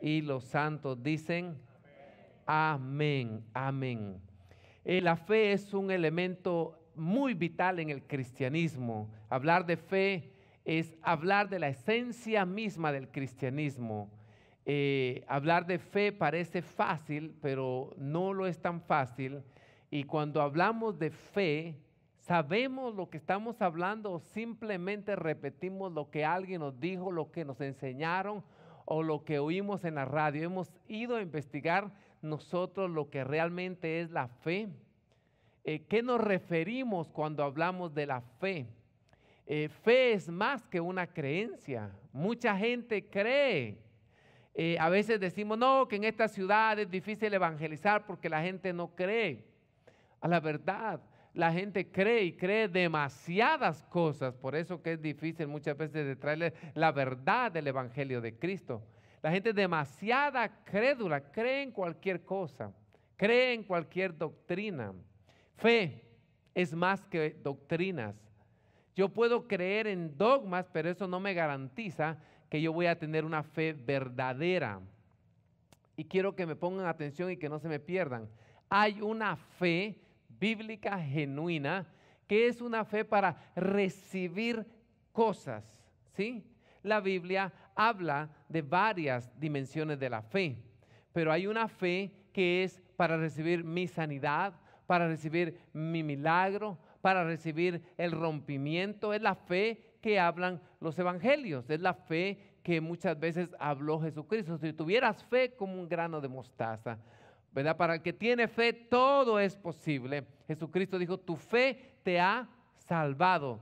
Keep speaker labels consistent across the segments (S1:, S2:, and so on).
S1: Y los santos dicen, amén, amén. Eh, la fe es un elemento muy vital en el cristianismo. Hablar de fe es hablar de la esencia misma del cristianismo. Eh, hablar de fe parece fácil, pero no lo es tan fácil. Y cuando hablamos de fe, sabemos lo que estamos hablando o simplemente repetimos lo que alguien nos dijo, lo que nos enseñaron o lo que oímos en la radio. Hemos ido a investigar nosotros lo que realmente es la fe. Eh, ¿Qué nos referimos cuando hablamos de la fe? Eh, fe es más que una creencia. Mucha gente cree. Eh, a veces decimos, no, que en esta ciudad es difícil evangelizar porque la gente no cree. A la verdad, la gente cree y cree demasiadas cosas. Por eso que es difícil muchas veces de traerle la verdad del Evangelio de Cristo. La gente es demasiada crédula, cree en cualquier cosa, cree en cualquier doctrina. Fe es más que doctrinas. Yo puedo creer en dogmas, pero eso no me garantiza que yo voy a tener una fe verdadera. Y quiero que me pongan atención y que no se me pierdan. Hay una fe bíblica genuina, que es una fe para recibir cosas, ¿sí? La Biblia habla de varias dimensiones de la fe, pero hay una fe que es para recibir mi sanidad, para recibir mi milagro, para recibir el rompimiento, es la fe que hablan los evangelios, es la fe que muchas veces habló Jesucristo. Si tuvieras fe como un grano de mostaza, ¿verdad? Para el que tiene fe, todo es posible. Jesucristo dijo, tu fe te ha salvado.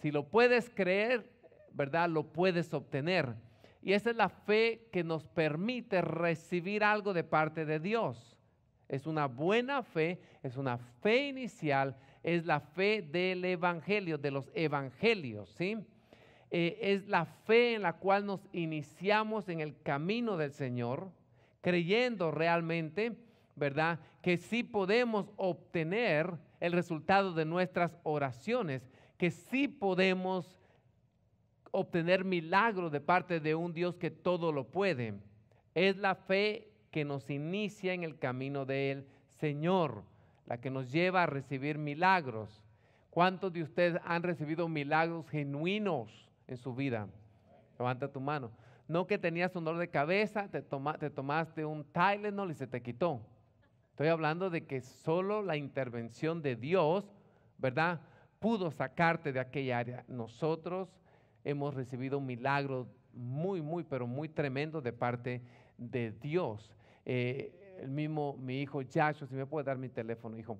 S1: Si lo puedes creer, ¿verdad? Lo puedes obtener. Y esa es la fe que nos permite recibir algo de parte de Dios. Es una buena fe, es una fe inicial, es la fe del Evangelio, de los Evangelios, ¿sí? Eh, es la fe en la cual nos iniciamos en el camino del Señor, creyendo realmente, ¿verdad? Que sí podemos obtener el resultado de nuestras oraciones, que sí podemos obtener milagros de parte de un Dios que todo lo puede. Es la fe que nos inicia en el camino del Señor, la que nos lleva a recibir milagros. ¿Cuántos de ustedes han recibido milagros genuinos en su vida? Levanta tu mano no que tenías un dolor de cabeza, te, tomaste un Tylenol y se te quitó. Estoy hablando de que solo la intervención de Dios, ¿verdad? Pudo sacarte de aquella área. Nosotros hemos recibido un milagro muy, muy, pero muy tremendo de parte de Dios. Eh, el mismo, mi hijo Joshua, si me puede dar mi teléfono, hijo.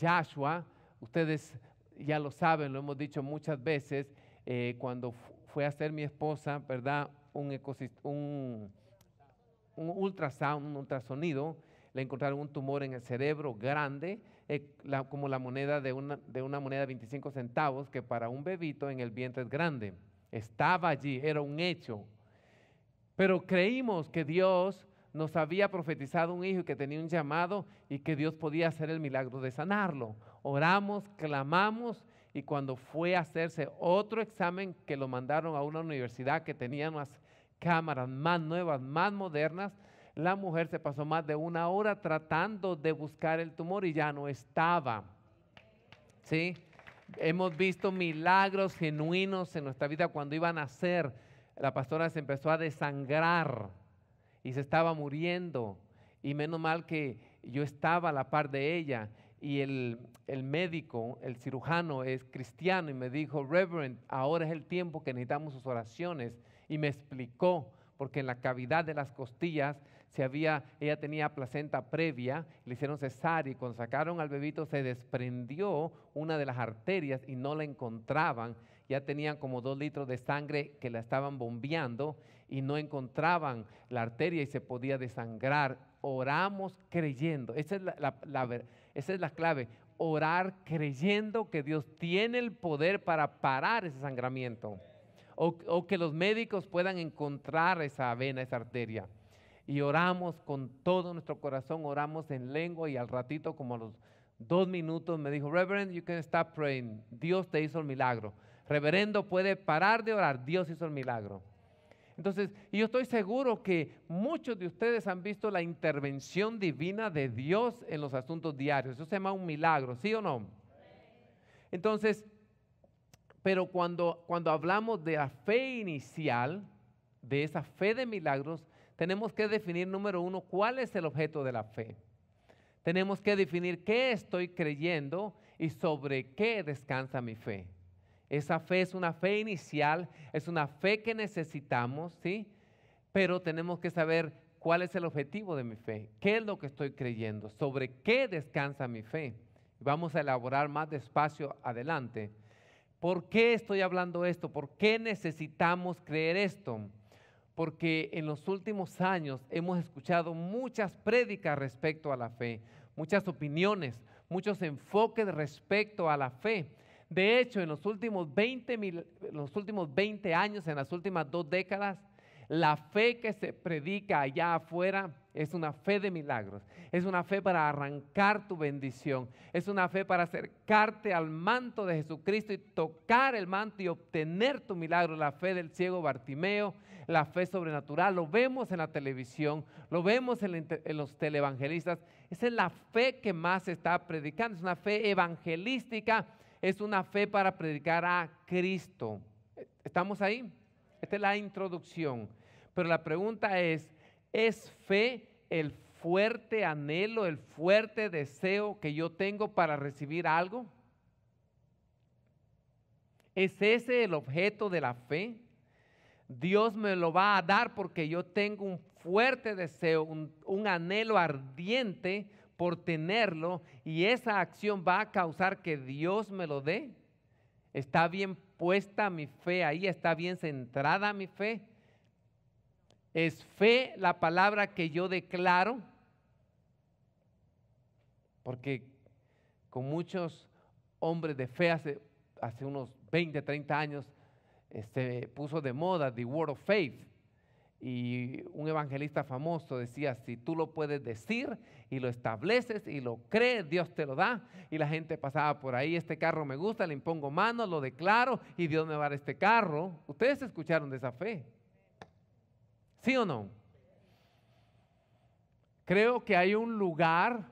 S1: Joshua, eh, ustedes ya lo saben, lo hemos dicho muchas veces, eh, cuando fue a ser mi esposa, ¿verdad? un, un, un ultrasonido, le encontraron un tumor en el cerebro grande, eh, como la moneda de una, moneda de 25 centavos, que para un bebito en el vientre es grande. Estaba allí, era un hecho. Pero creímos que Dios nos había profetizado un hijo que tenía un llamado y que Dios podía hacer el milagro de sanarlo. Oramos, clamamos y cuando fue a hacerse otro examen que lo mandaron a una universidad que tenía unas cámaras más nuevas, más modernas, la mujer se pasó más de una hora tratando de buscar el tumor y ya no estaba. ¿Sí? Hemos visto milagros genuinos en nuestra vida cuando iban a nacer. La pastora se empezó a desangrar y se estaba muriendo. Y menos mal que yo estaba a la par de ella y el, el médico, el cirujano es cristiano y me dijo, Reverend, ahora es el tiempo que necesitamos sus oraciones. Y me explicó, porque en la cavidad de las costillas se había, ella tenía placenta previa, le hicieron cesar y cuando sacaron al bebito se desprendió una de las arterias y no la encontraban. Ya tenían como dos litros de sangre que la estaban bombeando y no encontraban la arteria y se podía desangrar. Oramos creyendo. Esa es esa es la clave orar creyendo que Dios tiene el poder para parar ese sangramiento o, que los médicos puedan encontrar esa vena, esa arteria. Y oramos con todo nuestro corazón, oramos en lengua y al ratito, como a los dos minutos, me dijo, Reverend, you can stop praying. Dios te hizo el milagro. Reverendo, puede parar de orar. Dios hizo el milagro. Entonces, yo estoy seguro que muchos de ustedes han visto la intervención divina de Dios en los asuntos diarios. Eso se llama un milagro, ¿sí o no? Entonces, pero cuando, cuando hablamos de la fe inicial, de esa fe de milagros, tenemos que definir, número uno, cuál es el objeto de la fe. Tenemos que definir qué estoy creyendo y sobre qué descansa mi fe. Esa fe es una fe inicial, es una fe que necesitamos, ¿sí? Pero tenemos que saber cuál es el objetivo de mi fe, qué es lo que estoy creyendo, sobre qué descansa mi fe. Vamos a elaborar más despacio adelante. ¿Por qué estoy hablando esto? ¿Por qué necesitamos creer esto? Porque en los últimos años hemos escuchado muchas prédicas respecto a la fe, muchas opiniones, muchos enfoques respecto a la fe. De hecho, en los últimos 20, los últimos 20 años, en las últimas dos décadas, la fe que se predica allá afuera es una fe de milagros, es una fe para arrancar tu bendición, es una fe para acercarte al manto de Jesucristo y tocar el manto y obtener tu milagro, la fe del ciego Bartimeo, la fe sobrenatural, lo vemos en la televisión, lo vemos en, en los televangelistas, esa es la fe que más se está predicando, es una fe evangelística es una fe para predicar a Cristo. ¿Estamos ahí? Esta es la introducción. Pero la pregunta es, ¿es fe el fuerte anhelo, el fuerte deseo que yo tengo para recibir algo? ¿Es ese el objeto de la fe? Dios me lo va a dar porque yo tengo un fuerte deseo, un, anhelo ardiente por tenerlo y esa acción va a causar que Dios me lo dé. Está bien puesta mi fe ahí, está bien centrada mi fe. Es fe la palabra que yo declaro, porque con muchos hombres de fe hace, hace unos 20, 30 años se este, puso de moda The Word of Faith. Y un evangelista famoso decía, si tú lo puedes decir y lo estableces y lo crees, Dios te lo da. Y la gente pasaba por ahí, este carro me gusta, le impongo mano, lo declaro y Dios me va a dar este carro. Ustedes escucharon de esa fe. ¿Sí o no? Creo que hay un lugar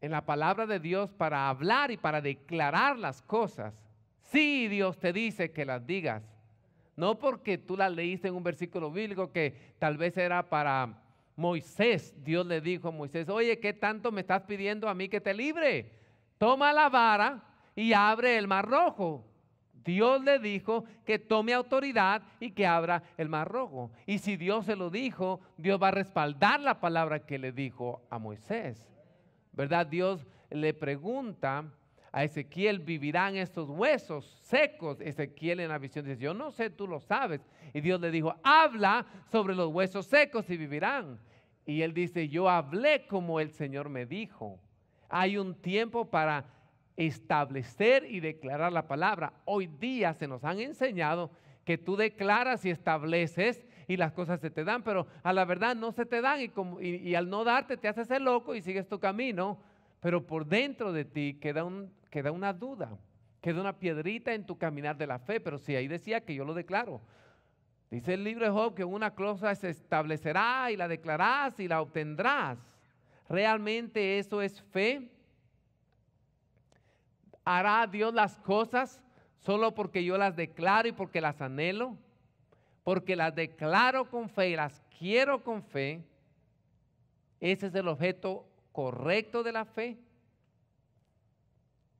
S1: en la palabra de Dios para hablar y para declarar las cosas. Sí, Dios te dice que las digas. No porque tú la leíste en un versículo bíblico que tal vez era para Moisés. Dios le dijo a Moisés, oye, ¿qué tanto me estás pidiendo a mí que te libre? Toma la vara y abre el mar rojo. Dios le dijo que tome autoridad y que abra el mar rojo. Y si Dios se lo dijo, Dios va a respaldar la palabra que le dijo a Moisés. ¿Verdad? Dios le pregunta a Ezequiel, vivirán estos huesos secos. Ezequiel en la visión dice, yo no sé, tú lo sabes. Y Dios le dijo, habla sobre los huesos secos y vivirán. Y él dice, yo hablé como el Señor me dijo. Hay un tiempo para establecer y declarar la palabra. Hoy día se nos han enseñado que tú declaras y estableces y las cosas se te dan, pero a la verdad no se te dan y, como, al no darte te haces el loco y sigues tu camino, pero por dentro de ti queda un, queda una duda, queda una piedrita en tu caminar de la fe, pero si ahí decía que yo lo declaro. Dice el libro de Job que una cosa se establecerá y la declarás y la obtendrás. ¿Realmente eso es fe? ¿Hará Dios las cosas solo porque yo las declaro y porque las anhelo? Porque las declaro con fe y las quiero con fe. Ese es el objeto correcto de la fe.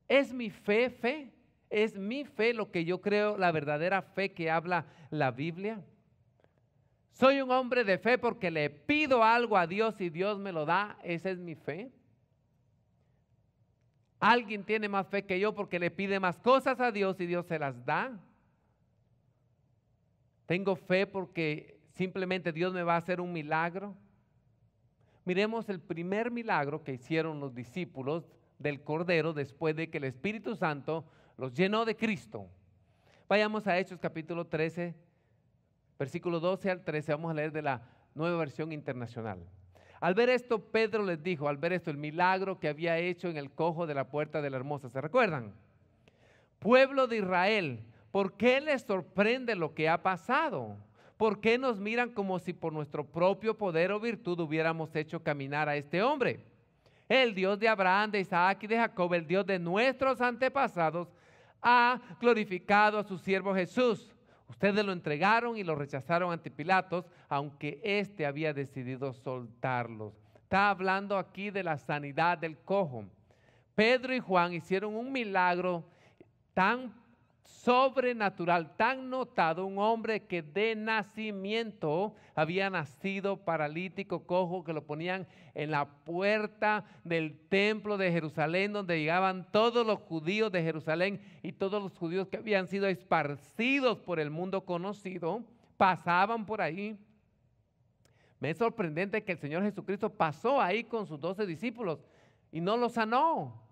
S1: ¿Es mi fe fe? ¿Es mi fe lo que yo creo, la verdadera fe que habla la Biblia? ¿Soy un hombre de fe porque le pido algo a Dios y Dios me lo da? ¿Esa es mi fe? ¿Alguien tiene más fe que yo porque le pide más cosas a Dios y Dios se las da? ¿Tengo fe porque simplemente Dios me va a hacer un milagro? Miremos el primer milagro que hicieron los discípulos del Cordero después de que el Espíritu Santo los llenó de Cristo. Vayamos a Hechos capítulo 13, versículo 12 al 13, vamos a leer de la nueva versión internacional. Al ver esto, Pedro les dijo, al ver esto, el milagro que había hecho en el cojo de la puerta de la hermosa, ¿se recuerdan? Pueblo de Israel, ¿por qué les sorprende lo que ha pasado? ¿Por qué nos miran como si por nuestro propio poder o virtud hubiéramos hecho caminar a este hombre? el Dios de Abraham, de Isaac y de Jacob, el Dios de nuestros antepasados, ha glorificado a su siervo Jesús. Ustedes lo entregaron y lo rechazaron ante Pilatos, aunque éste había decidido soltarlos. Está hablando aquí de la sanidad del cojo. Pedro y Juan hicieron un milagro tan sobrenatural, tan notado, un hombre que de nacimiento había nacido paralítico, cojo, que lo ponían en la puerta del templo de Jerusalén, donde llegaban todos los judíos de Jerusalén y todos los judíos que habían sido esparcidos por el mundo conocido, pasaban por ahí. Me es sorprendente que el Señor Jesucristo pasó ahí con sus doce discípulos y no los sanó.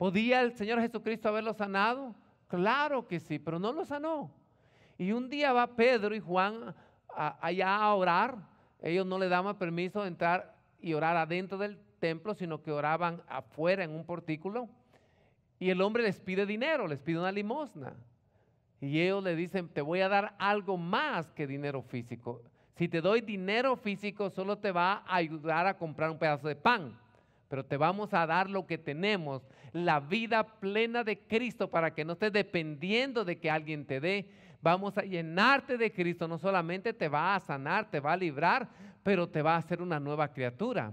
S1: ¿Podía el Señor Jesucristo haberlo sanado? Claro que sí, pero no lo sanó. Y un día va Pedro y Juan allá a orar. Ellos no le daban permiso de entrar y orar adentro del templo, sino que oraban afuera en un portículo. Y el hombre les pide dinero, les pide una limosna. Y ellos le dicen, te voy a dar algo más que dinero físico. Si te doy dinero físico, solo te va a ayudar a comprar un pedazo de pan pero te vamos a dar lo que tenemos, la vida plena de Cristo, para que no estés dependiendo de que alguien te dé. Vamos a llenarte de Cristo, no solamente te va a sanar, te va a librar, pero te va a hacer una nueva criatura.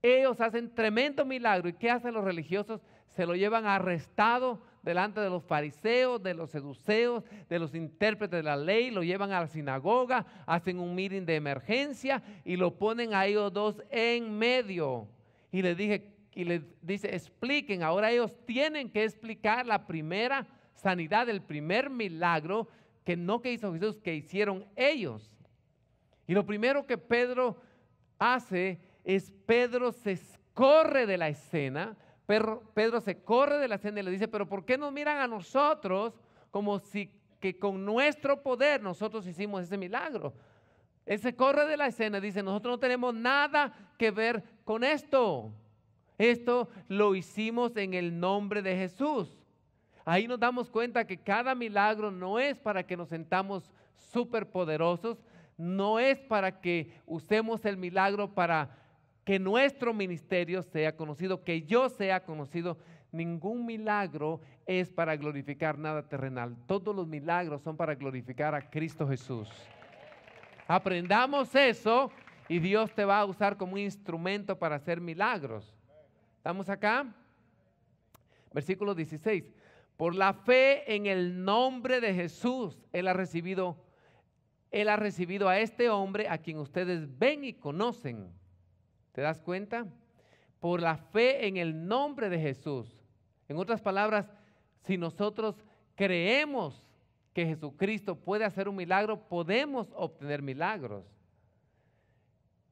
S1: Ellos hacen tremendo milagro. ¿Y qué hacen los religiosos? Se lo llevan arrestado delante de los fariseos, de los seduceos, de los intérpretes de la ley, lo llevan a la sinagoga, hacen un meeting de emergencia y lo ponen a ellos dos en medio. Y le dije, y dice, expliquen, ahora ellos tienen que explicar la primera sanidad, el primer milagro que no que hizo Jesús, que hicieron ellos. Y lo primero que Pedro hace es Pedro se escorre de la escena, Pedro, se corre de la escena y le dice, pero ¿por qué nos miran a nosotros como si que con nuestro poder nosotros hicimos ese milagro? Él se corre de la escena y dice, nosotros no tenemos nada que ver con esto. Esto lo hicimos en el nombre de Jesús. Ahí nos damos cuenta que cada milagro no es para que nos sentamos superpoderosos, no es para que usemos el milagro para que nuestro ministerio sea conocido, que yo sea conocido. Ningún milagro es para glorificar nada terrenal. Todos los milagros son para glorificar a Cristo Jesús. Aprendamos eso y Dios te va a usar como un instrumento para hacer milagros. ¿Estamos acá? Versículo 16. Por la fe en el nombre de Jesús, Él ha recibido, Él ha recibido a este hombre a quien ustedes ven y conocen. ¿Te das cuenta? Por la fe en el nombre de Jesús. En otras palabras, si nosotros creemos que Jesucristo puede hacer un milagro, podemos obtener milagros.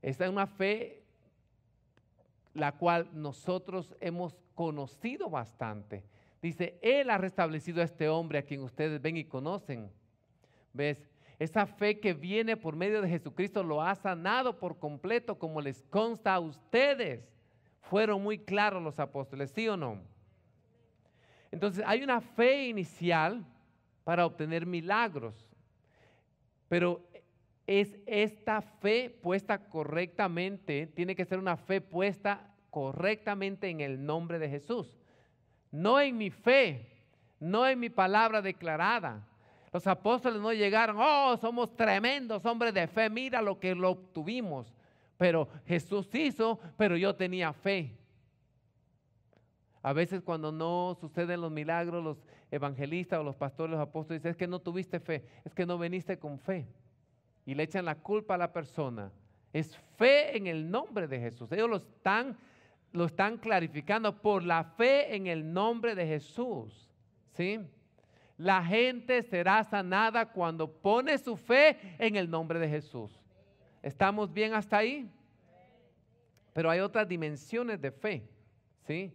S1: Esta es una fe la cual nosotros hemos conocido bastante. Dice, Él ha restablecido a este hombre a quien ustedes ven y conocen. ¿Ves? Esa fe que viene por medio de Jesucristo lo ha sanado por completo, como les consta a ustedes. Fueron muy claros los apóstoles, ¿sí o no? Entonces hay una fe inicial para obtener milagros, pero es esta fe puesta correctamente, tiene que ser una fe puesta correctamente en el nombre de Jesús. No en mi fe, no en mi palabra declarada, los apóstoles no llegaron, oh, somos tremendos hombres de fe, mira lo que lo obtuvimos. Pero Jesús hizo, pero yo tenía fe. A veces cuando no suceden los milagros, los evangelistas o los pastores, los apóstoles dicen, es que no tuviste fe, es que no viniste con fe. Y le echan la culpa a la persona. Es fe en el nombre de Jesús. Ellos lo están, lo están clarificando por la fe en el nombre de Jesús. ¿Sí? La gente será sanada cuando pone su fe en el nombre de Jesús. ¿Estamos bien hasta ahí? Pero hay otras dimensiones de fe, ¿sí?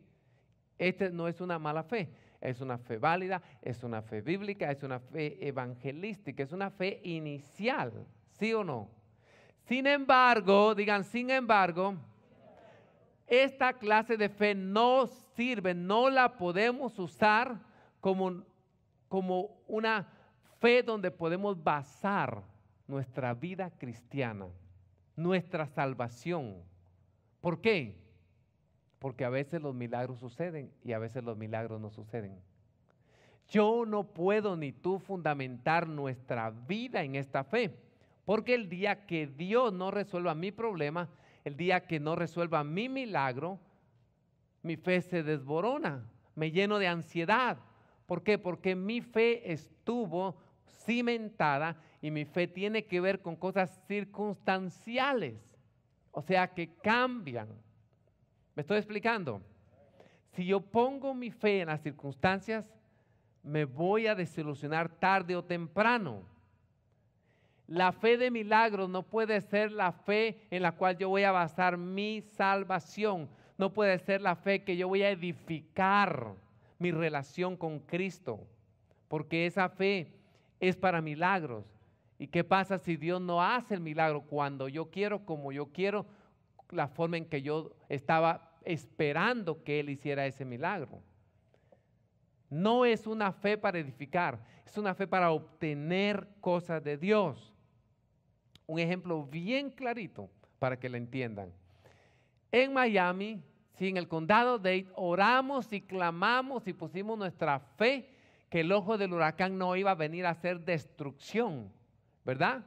S1: Esta no es una mala fe, es una fe válida, es una fe bíblica, es una fe evangelística, es una fe inicial, ¿sí o no? Sin embargo, digan, sin embargo, esta clase de fe no sirve, no la podemos usar como como una fe donde podemos basar nuestra vida cristiana, nuestra salvación. ¿Por qué? Porque a veces los milagros suceden y a veces los milagros no suceden. Yo no puedo ni tú fundamentar nuestra vida en esta fe, porque el día que Dios no resuelva mi problema, el día que no resuelva mi milagro, mi fe se desborona, me lleno de ansiedad, ¿Por qué? Porque mi fe estuvo cimentada y mi fe tiene que ver con cosas circunstanciales, o sea, que cambian. ¿Me estoy explicando? Si yo pongo mi fe en las circunstancias, me voy a desilusionar tarde o temprano. La fe de milagros no puede ser la fe en la cual yo voy a basar mi salvación. No puede ser la fe que yo voy a edificar mi relación con Cristo, porque esa fe es para milagros. ¿Y qué pasa si Dios no hace el milagro cuando yo quiero, como yo quiero, la forma en que yo estaba esperando que Él hiciera ese milagro? No es una fe para edificar, es una fe para obtener cosas de Dios. Un ejemplo bien clarito para que la entiendan. En Miami, si en el condado de oramos y clamamos y pusimos nuestra fe que el ojo del huracán no iba a venir a hacer destrucción, ¿verdad?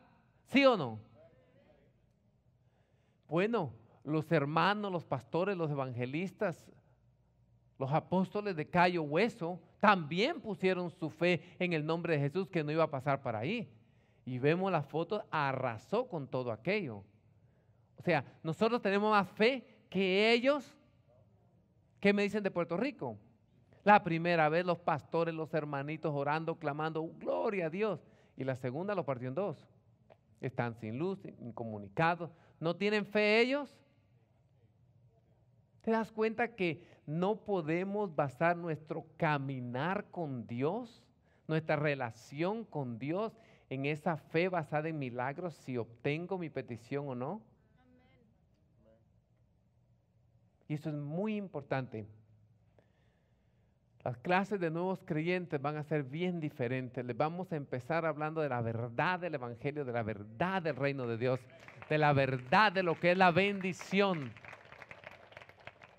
S1: ¿Sí o no? Bueno, los hermanos, los pastores, los evangelistas, los apóstoles de Cayo Hueso también pusieron su fe en el nombre de Jesús que no iba a pasar para ahí. Y vemos las fotos, arrasó con todo aquello. O sea, nosotros tenemos más fe que ellos ¿Qué me dicen de Puerto Rico? La primera vez los pastores, los hermanitos orando, clamando, gloria a Dios. Y la segunda lo partió en dos. Están sin luz, incomunicados. ¿No tienen fe ellos? ¿Te das cuenta que no podemos basar nuestro caminar con Dios, nuestra relación con Dios, en esa fe basada en milagros, si obtengo mi petición o no? Y eso es muy importante. Las clases de nuevos creyentes van a ser bien diferentes. Les vamos a empezar hablando de la verdad del Evangelio, de la verdad del reino de Dios, de la verdad de lo que es la bendición.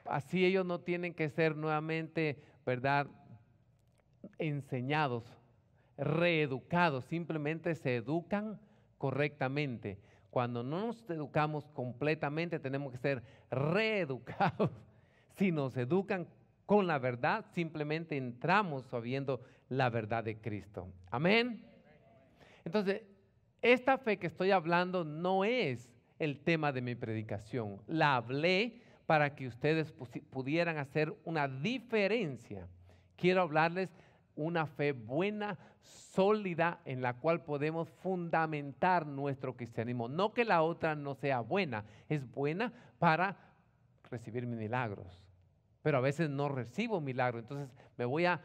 S1: Así ellos no tienen que ser nuevamente, ¿verdad? Enseñados, reeducados, simplemente se educan correctamente. Cuando no nos educamos completamente, tenemos que ser reeducados. Si nos educan con la verdad, simplemente entramos sabiendo la verdad de Cristo. Amén. Entonces, esta fe que estoy hablando no es el tema de mi predicación. La hablé para que ustedes pudieran hacer una diferencia. Quiero hablarles una fe buena, sólida, en la cual podemos fundamentar nuestro cristianismo. No que la otra no sea buena, es buena para recibir milagros. Pero a veces no recibo milagros, entonces me voy a,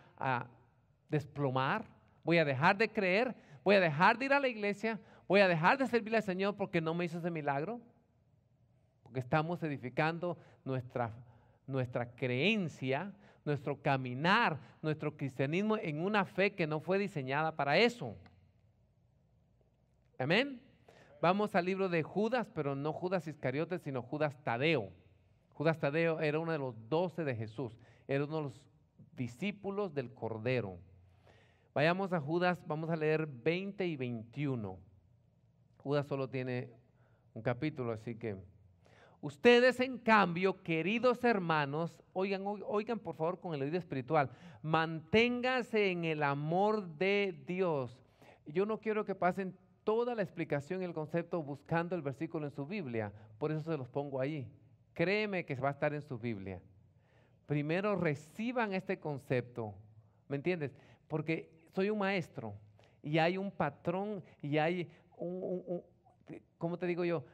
S1: desplomar, voy a dejar de creer, voy a dejar de ir a la iglesia, voy a dejar de servir al Señor porque no me hizo ese milagro. Porque estamos edificando nuestra, nuestra creencia nuestro caminar, nuestro cristianismo en una fe que no fue diseñada para eso. Amén. Vamos al libro de Judas, pero no Judas Iscariote, sino Judas Tadeo. Judas Tadeo era uno de los doce de Jesús, era uno de los discípulos del Cordero. Vayamos a Judas, vamos a leer 20 y 21. Judas solo tiene un capítulo, así que Ustedes, en cambio, queridos hermanos, oigan, oigan por favor con el oído espiritual, manténganse en el amor de Dios. Yo no quiero que pasen toda la explicación y el concepto buscando el versículo en su Biblia, por eso se los pongo ahí. Créeme que va a estar en su Biblia. Primero reciban este concepto, ¿me entiendes? Porque soy un maestro y hay un patrón y hay un ¿cómo te digo yo?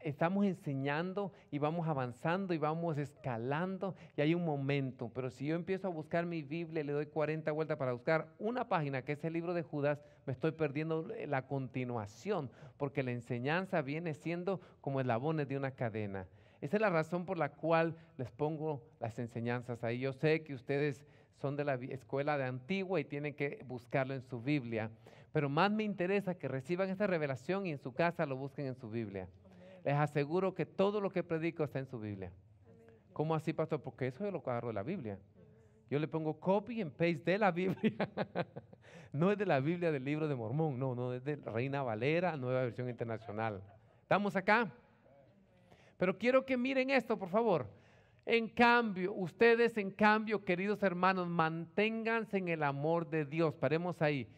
S1: estamos enseñando y vamos avanzando y vamos escalando y hay un momento. Pero si yo empiezo a buscar mi Biblia, le doy 40 vueltas para buscar una página que es el libro de Judas, me estoy perdiendo la continuación, porque la enseñanza viene siendo como eslabones de una cadena. Esa es la razón por la cual les pongo las enseñanzas ahí. Yo sé que ustedes son de la escuela de Antigua y tienen que buscarlo en su Biblia, pero más me interesa que reciban esta revelación y en su casa lo busquen en su Biblia les aseguro que todo lo que predico está en su Biblia. ¿Cómo así, pastor? Porque eso es lo que agarro de la Biblia. Yo le pongo copy and paste de la Biblia. no es de la Biblia del libro de Mormón, no, no, es de Reina Valera, nueva versión internacional. ¿Estamos acá? Pero quiero que miren esto, por favor. En cambio, ustedes en cambio, queridos hermanos, manténganse en el amor de Dios. Paremos ahí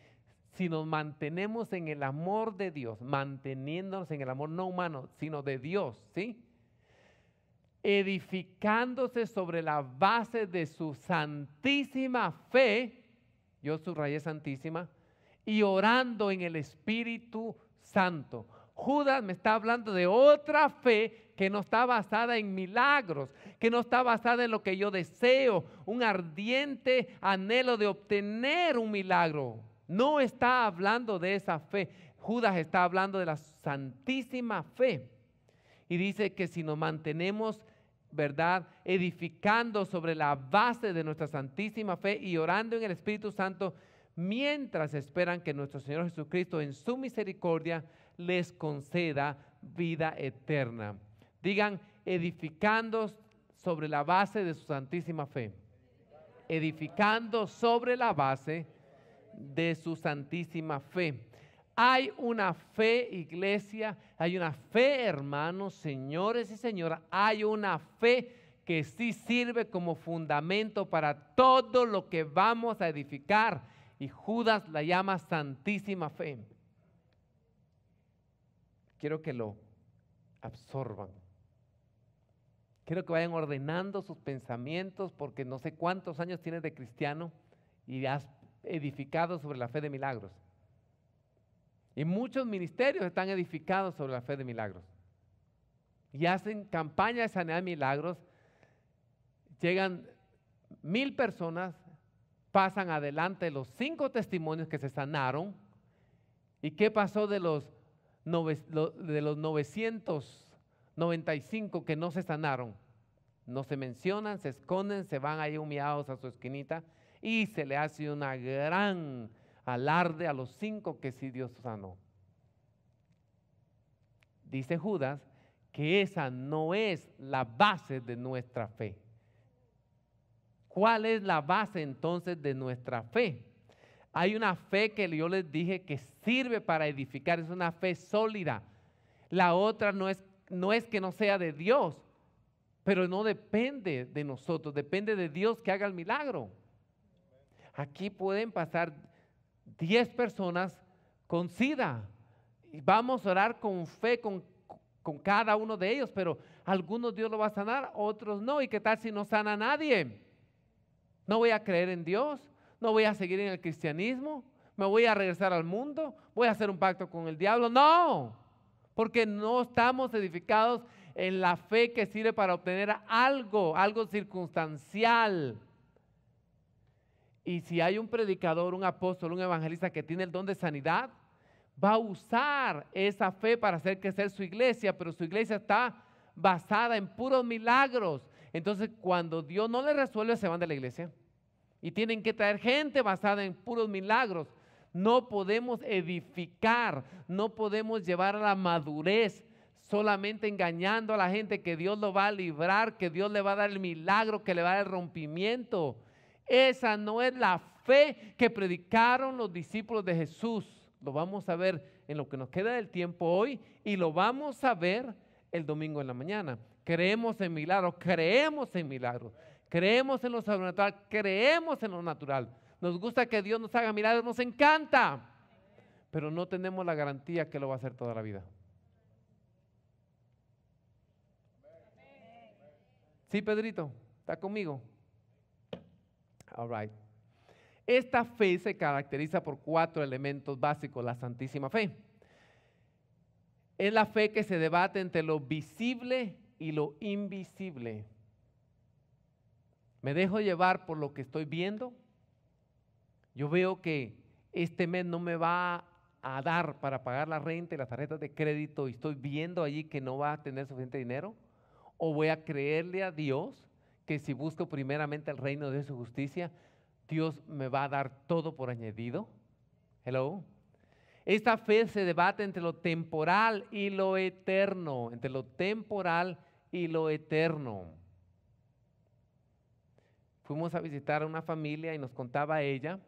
S1: si nos mantenemos en el amor de Dios, manteniéndonos en el amor no humano, sino de Dios, ¿sí? Edificándose sobre la base de su santísima fe, yo subrayé santísima, y orando en el Espíritu Santo. Judas me está hablando de otra fe que no está basada en milagros, que no está basada en lo que yo deseo, un ardiente anhelo de obtener un milagro. No está hablando de esa fe. Judas está hablando de la santísima fe. Y dice que si nos mantenemos, ¿verdad? Edificando sobre la base de nuestra santísima fe y orando en el Espíritu Santo, mientras esperan que nuestro Señor Jesucristo en su misericordia les conceda vida eterna. Digan, edificando sobre la base de su santísima fe. Edificando sobre la base de su santísima fe. Hay una fe, iglesia, hay una fe, hermanos, señores y señoras, hay una fe que sí sirve como fundamento para todo lo que vamos a edificar. Y Judas la llama santísima fe. Quiero que lo absorban. Quiero que vayan ordenando sus pensamientos porque no sé cuántos años tienes de cristiano y has edificados sobre la fe de milagros. Y muchos ministerios están edificados sobre la fe de milagros. Y hacen campaña de sanidad milagros. Llegan mil personas, pasan adelante los cinco testimonios que se sanaron. ¿Y qué pasó de los, de los 995 que no se sanaron? No se mencionan, se esconden, se van ahí humillados a su esquinita y se le hace una gran alarde a los cinco que sí Dios sanó. Dice Judas que esa no es la base de nuestra fe. ¿Cuál es la base entonces de nuestra fe? Hay una fe que yo les dije que sirve para edificar, es una fe sólida. La otra no es, no es que no sea de Dios, pero no depende de nosotros, depende de Dios que haga el milagro. Aquí pueden pasar 10 personas con SIDA. Y vamos a orar con fe con, con cada uno de ellos, pero algunos Dios lo va a sanar, otros no. ¿Y qué tal si no sana a nadie? No voy a creer en Dios, no voy a seguir en el cristianismo, me voy a regresar al mundo, voy a hacer un pacto con el diablo. No, porque no estamos edificados en la fe que sirve para obtener algo, algo circunstancial. Y si hay un predicador, un apóstol, un evangelista que tiene el don de sanidad, va a usar esa fe para hacer crecer su iglesia, pero su iglesia está basada en puros milagros. Entonces, cuando Dios no le resuelve, se van de la iglesia. Y tienen que traer gente basada en puros milagros. No podemos edificar, no podemos llevar a la madurez solamente engañando a la gente que Dios lo va a librar, que Dios le va a dar el milagro, que le va a dar el rompimiento. Esa no es la fe que predicaron los discípulos de Jesús. Lo vamos a ver en lo que nos queda del tiempo hoy y lo vamos a ver el domingo en la mañana. Creemos en milagros, creemos en milagros, creemos en lo sobrenatural, creemos en lo natural. Nos gusta que Dios nos haga milagros, nos encanta, pero no tenemos la garantía que lo va a hacer toda la vida. Sí, Pedrito, está conmigo. Esta fe se caracteriza por cuatro elementos básicos, la santísima fe. Es la fe que se debate entre lo visible y lo invisible. Me dejo llevar por lo que estoy viendo. Yo veo que este mes no me va a dar para pagar la renta y las tarjetas de crédito y estoy viendo allí que no va a tener suficiente dinero. O voy a creerle a Dios que si busco primeramente el reino de su justicia, Dios me va a dar todo por añadido. Hello. Esta fe se debate entre lo temporal y lo eterno, entre lo temporal y lo eterno. Fuimos a visitar a una familia y nos contaba ella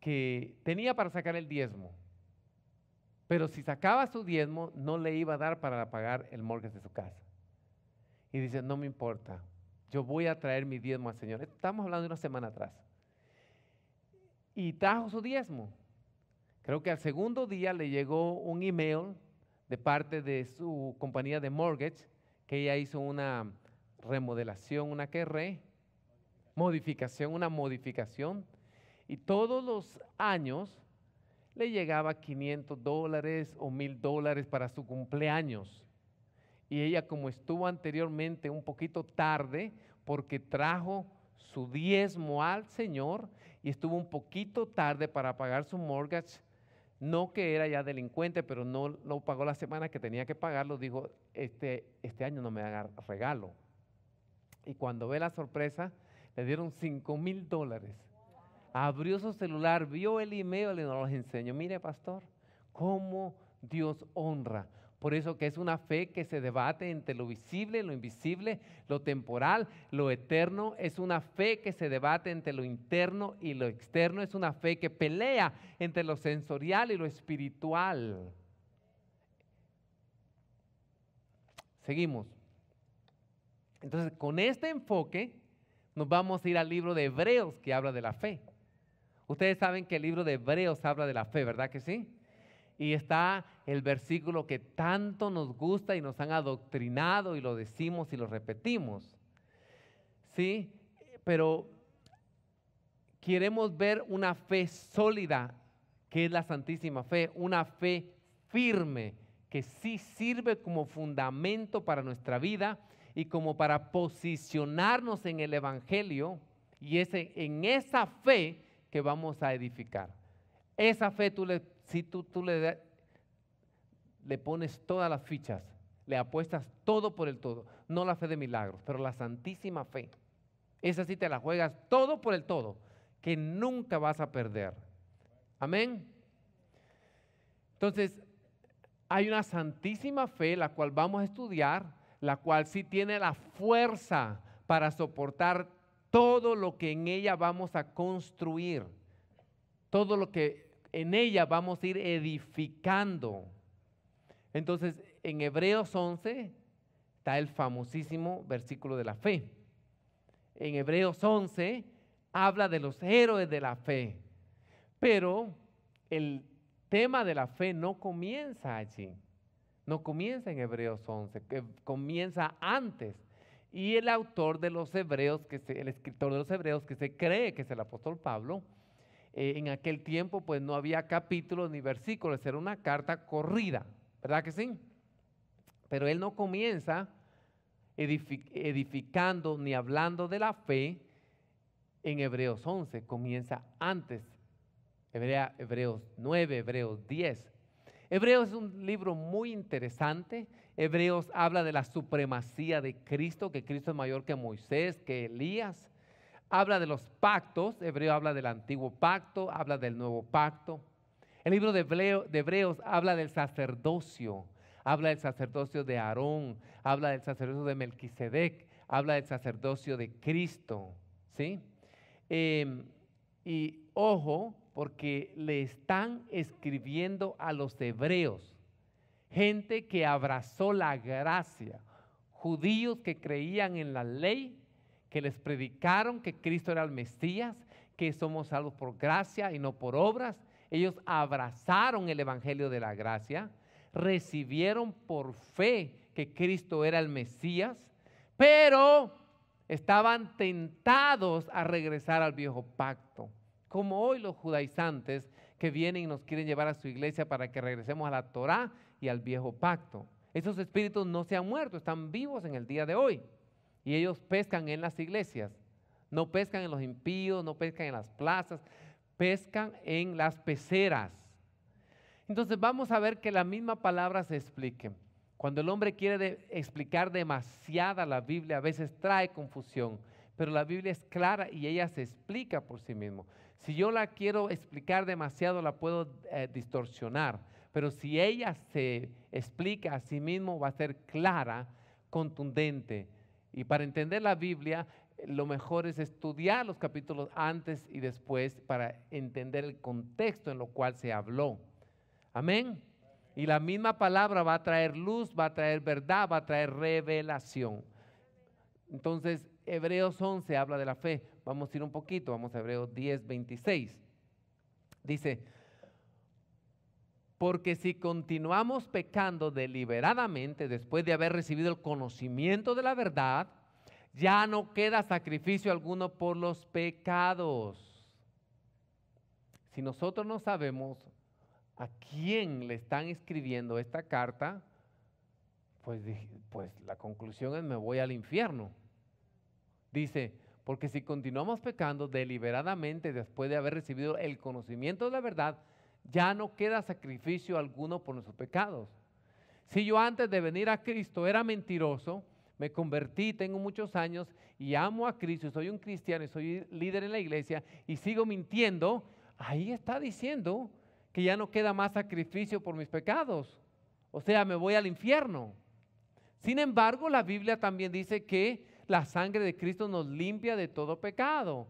S1: que tenía para sacar el diezmo, pero si sacaba su diezmo no le iba a dar para pagar el morgue de su casa. Y dice, no me importa, yo voy a traer mi diezmo al Señor. Estamos hablando de una semana atrás. Y trajo su diezmo. Creo que al segundo día le llegó un email de parte de su compañía de mortgage, que ella hizo una remodelación, una querré modificación, una modificación. Y todos los años le llegaba 500 dólares o 1000 dólares para su cumpleaños. Y ella como estuvo anteriormente un poquito tarde, porque trajo su diezmo al Señor y estuvo un poquito tarde para pagar su mortgage, no que era ya delincuente, pero no lo pagó la semana que tenía que pagarlo, dijo, este, este año no me haga regalo. Y cuando ve la sorpresa, le dieron 5 mil dólares. Abrió su celular, vio el email y nos los enseñó. Mire, pastor, cómo Dios honra. Por eso que es una fe que se debate entre lo visible, lo invisible, lo temporal, lo eterno. Es una fe que se debate entre lo interno y lo externo. Es una fe que pelea entre lo sensorial y lo espiritual. Seguimos. Entonces, con este enfoque, nos vamos a ir al libro de Hebreos que habla de la fe. Ustedes saben que el libro de Hebreos habla de la fe, ¿verdad que sí? Y está el versículo que tanto nos gusta y nos han adoctrinado y lo decimos y lo repetimos. ¿Sí? Pero queremos ver una fe sólida, que es la Santísima Fe, una fe firme, que sí sirve como fundamento para nuestra vida y como para posicionarnos en el Evangelio y es en esa fe que vamos a edificar. Esa fe tú le, si tú, tú le le pones todas las fichas, le apuestas todo por el todo. No la fe de milagros, pero la santísima fe. Esa sí te la juegas todo por el todo, que nunca vas a perder. Amén. Entonces, hay una santísima fe, la cual vamos a estudiar, la cual sí tiene la fuerza para soportar todo lo que en ella vamos a construir, todo lo que en ella vamos a ir edificando. Entonces, en Hebreos 11 está el famosísimo versículo de la fe. En Hebreos 11 habla de los héroes de la fe, pero el tema de la fe no comienza allí, no comienza en Hebreos 11, que comienza antes. Y el autor de los Hebreos, que el escritor de los Hebreos, que se cree que es el apóstol Pablo, eh, en aquel tiempo pues no había capítulos ni versículos, era una carta corrida. ¿Verdad que sí? Pero él no comienza edificando ni hablando de la fe en Hebreos 11, comienza antes, Hebreos 9, Hebreos 10. Hebreos es un libro muy interesante. Hebreos habla de la supremacía de Cristo, que Cristo es mayor que Moisés, que Elías. Habla de los pactos, Hebreo habla del antiguo pacto, habla del nuevo pacto. El libro de, Hebreos habla del sacerdocio, habla del sacerdocio de Aarón, habla del sacerdocio de Melquisedec, habla del sacerdocio de Cristo. ¿sí? Em, y ojo, porque le están escribiendo a los hebreos, gente que abrazó la gracia, judíos que creían en la ley, que les predicaron que Cristo era el Mesías, que somos salvos por gracia y no por obras, ellos abrazaron el Evangelio de la Gracia, recibieron por fe que Cristo era el Mesías, pero estaban tentados a regresar al viejo pacto, como hoy los judaizantes que vienen y nos quieren llevar a su iglesia para que regresemos a la Torá y al viejo pacto. Esos espíritus no se han muerto, están vivos en el día de hoy. Y ellos pescan en las iglesias, no pescan en los impíos, no pescan en las plazas, pescan en las peceras. Entonces vamos a ver que la misma palabra se explique. Cuando el hombre quiere explicar demasiada la Biblia, a veces trae confusión, pero la Biblia es clara y ella se explica por sí mismo. Si yo la quiero explicar demasiado, la puedo eh, distorsionar, pero si ella se explica a sí mismo, va a ser clara, contundente. Y para entender la Biblia lo mejor es estudiar los capítulos antes y después para entender el contexto en lo cual se habló. Amén. Y la misma palabra va a traer luz, va a traer verdad, va a traer revelación. Entonces, Hebreos 11 habla de la fe. Vamos a ir un poquito, vamos a Hebreos 10, 26. Dice, porque si continuamos pecando deliberadamente después de haber recibido el conocimiento de la verdad, ya no queda sacrificio alguno por los pecados. Si nosotros no sabemos a quién le están escribiendo esta carta, pues, pues la conclusión es me voy al infierno. Dice, porque si continuamos pecando deliberadamente después de haber recibido el conocimiento de la verdad, ya no queda sacrificio alguno por nuestros pecados. Si yo antes de venir a Cristo era mentiroso, me convertí, tengo muchos años y amo a Cristo, soy un cristiano y soy líder en la iglesia y sigo mintiendo, ahí está diciendo que ya no queda más sacrificio por mis pecados. O sea, me voy al infierno. Sin embargo, la Biblia también dice que la sangre de Cristo nos limpia de todo pecado.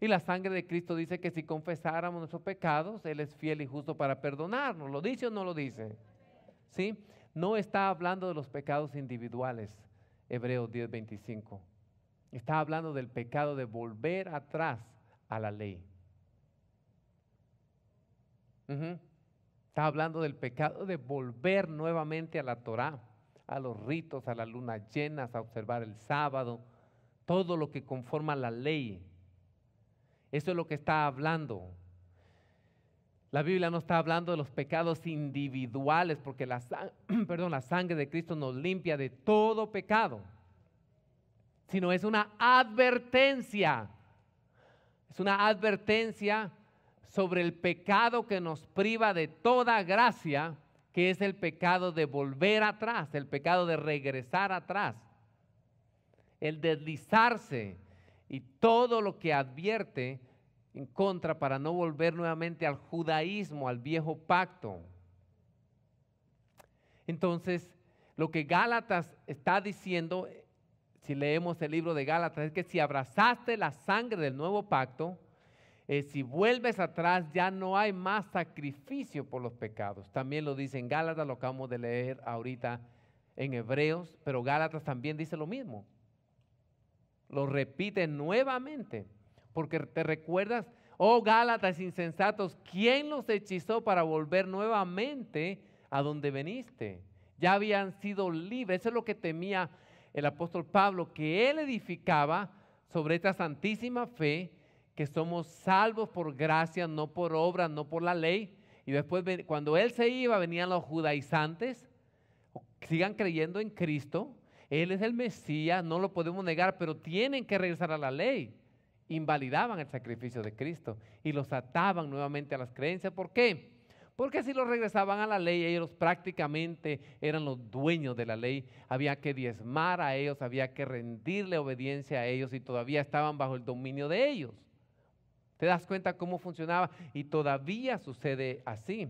S1: Y la sangre de Cristo dice que si confesáramos nuestros pecados, Él es fiel y justo para perdonarnos. ¿Lo dice o no lo dice? ¿Sí? No está hablando de los pecados individuales Hebreos 10:25. Está hablando del pecado de volver atrás a la ley. Está hablando del pecado de volver nuevamente a la Torá, a los ritos, a las lunas llenas, a observar el sábado, todo lo que conforma la ley. Eso es lo que está hablando. La Biblia no está hablando de los pecados individuales porque la, sangre de Cristo nos limpia de todo pecado, sino es una advertencia. Es una advertencia sobre el pecado que nos priva de toda gracia, que es el pecado de volver atrás, el pecado de regresar atrás, el deslizarse y todo lo que advierte en contra para no volver nuevamente al judaísmo, al viejo pacto. Entonces, lo que Gálatas está diciendo, si leemos el libro de Gálatas, es que si abrazaste la sangre del nuevo pacto, eh, si vuelves atrás ya no hay más sacrificio por los pecados. También lo dice en Gálatas, lo acabamos de leer ahorita en Hebreos, pero Gálatas también dice lo mismo. Lo repite nuevamente. Porque te recuerdas, oh Gálatas insensatos, ¿quién los hechizó para volver nuevamente a donde veniste? Ya habían sido libres. Eso es lo que temía el apóstol Pablo, que él edificaba sobre esta santísima fe, que somos salvos por gracia, no por obra, no por la ley. Y después, cuando él se iba, venían los judaizantes, sigan creyendo en Cristo, Él es el Mesías, no lo podemos negar, pero tienen que regresar a la ley invalidaban el sacrificio de Cristo y los ataban nuevamente a las creencias. ¿Por qué? Porque si los regresaban a la ley, ellos prácticamente eran los dueños de la ley. Había que diezmar a ellos, había que rendirle obediencia a ellos y todavía estaban bajo el dominio de ellos. ¿Te das cuenta cómo funcionaba? Y todavía sucede así.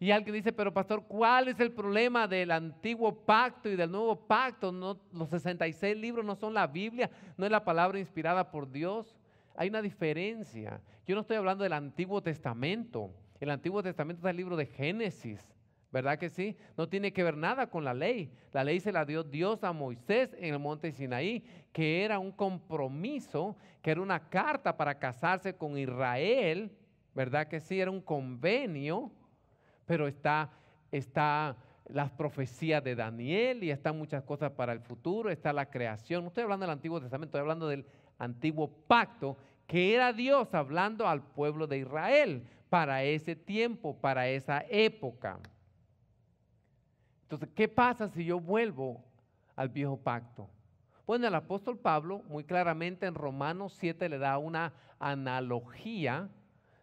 S1: Y alguien dice, pero pastor, ¿cuál es el problema del antiguo pacto y del nuevo pacto? los 66 libros no son la Biblia, no es la palabra inspirada por Dios. Hay una diferencia. Yo no estoy hablando del Antiguo Testamento. El Antiguo Testamento es el libro de Génesis, ¿verdad que sí? No tiene que ver nada con la ley. La ley se la dio Dios a Moisés en el monte Sinaí, que era un compromiso, que era una carta para casarse con Israel, ¿verdad que sí? Era un convenio pero está, está las profecías de Daniel y están muchas cosas para el futuro, está la creación. No estoy hablando del Antiguo Testamento, estoy hablando del antiguo pacto que era Dios hablando al pueblo de Israel para ese tiempo, para esa época. Entonces, ¿qué pasa si yo vuelvo al viejo pacto? Bueno, el apóstol Pablo muy claramente en Romanos 7 le da una analogía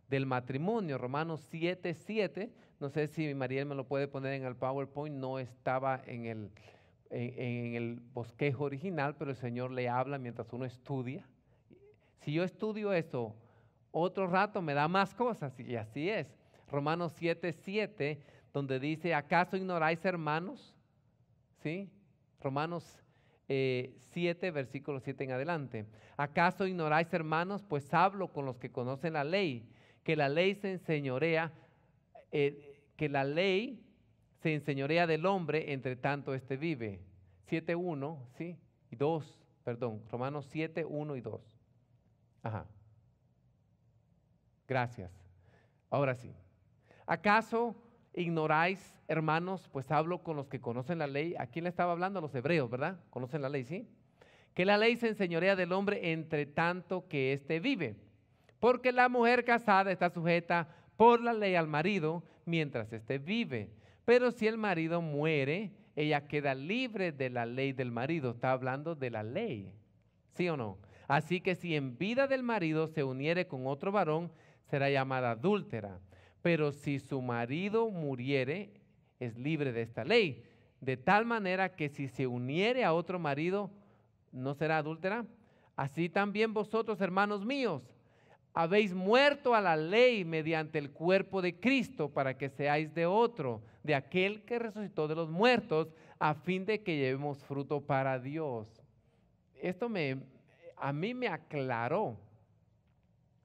S1: del matrimonio. Romanos 7, 7 no sé si Mariel me lo puede poner en el PowerPoint, no estaba en el, en, el bosquejo original, pero el Señor le habla mientras uno estudia. Si yo estudio eso otro rato, me da más cosas, y así es. Romanos 7, 7, donde dice, ¿acaso ignoráis hermanos? ¿Sí? Romanos 7, eh, versículo 7 en adelante. ¿Acaso ignoráis hermanos? Pues hablo con los que conocen la ley, que la ley se enseñorea eh, que la ley se enseñorea del hombre, entre tanto éste vive. 7.1, ¿sí? Y 2, perdón, Romanos 7, 1 y 2. Ajá. Gracias. Ahora sí. ¿Acaso ignoráis, hermanos, pues hablo con los que conocen la ley? ¿A quién le estaba hablando? A los hebreos, ¿verdad? ¿Conocen la ley, sí? Que la ley se enseñorea del hombre entre tanto que éste vive. Porque la mujer casada está sujeta por la ley al marido mientras éste vive. Pero si el marido muere, ella queda libre de la ley del marido. Está hablando de la ley. ¿Sí o no? Así que si en vida del marido se uniere con otro varón, será llamada adúltera. Pero si su marido muriere, es libre de esta ley. De tal manera que si se uniere a otro marido, no será adúltera. Así también vosotros, hermanos míos, habéis muerto a la ley mediante el cuerpo de Cristo para que seáis de otro, de aquel que resucitó de los muertos, a fin de que llevemos fruto para Dios. Esto me, a mí me aclaró.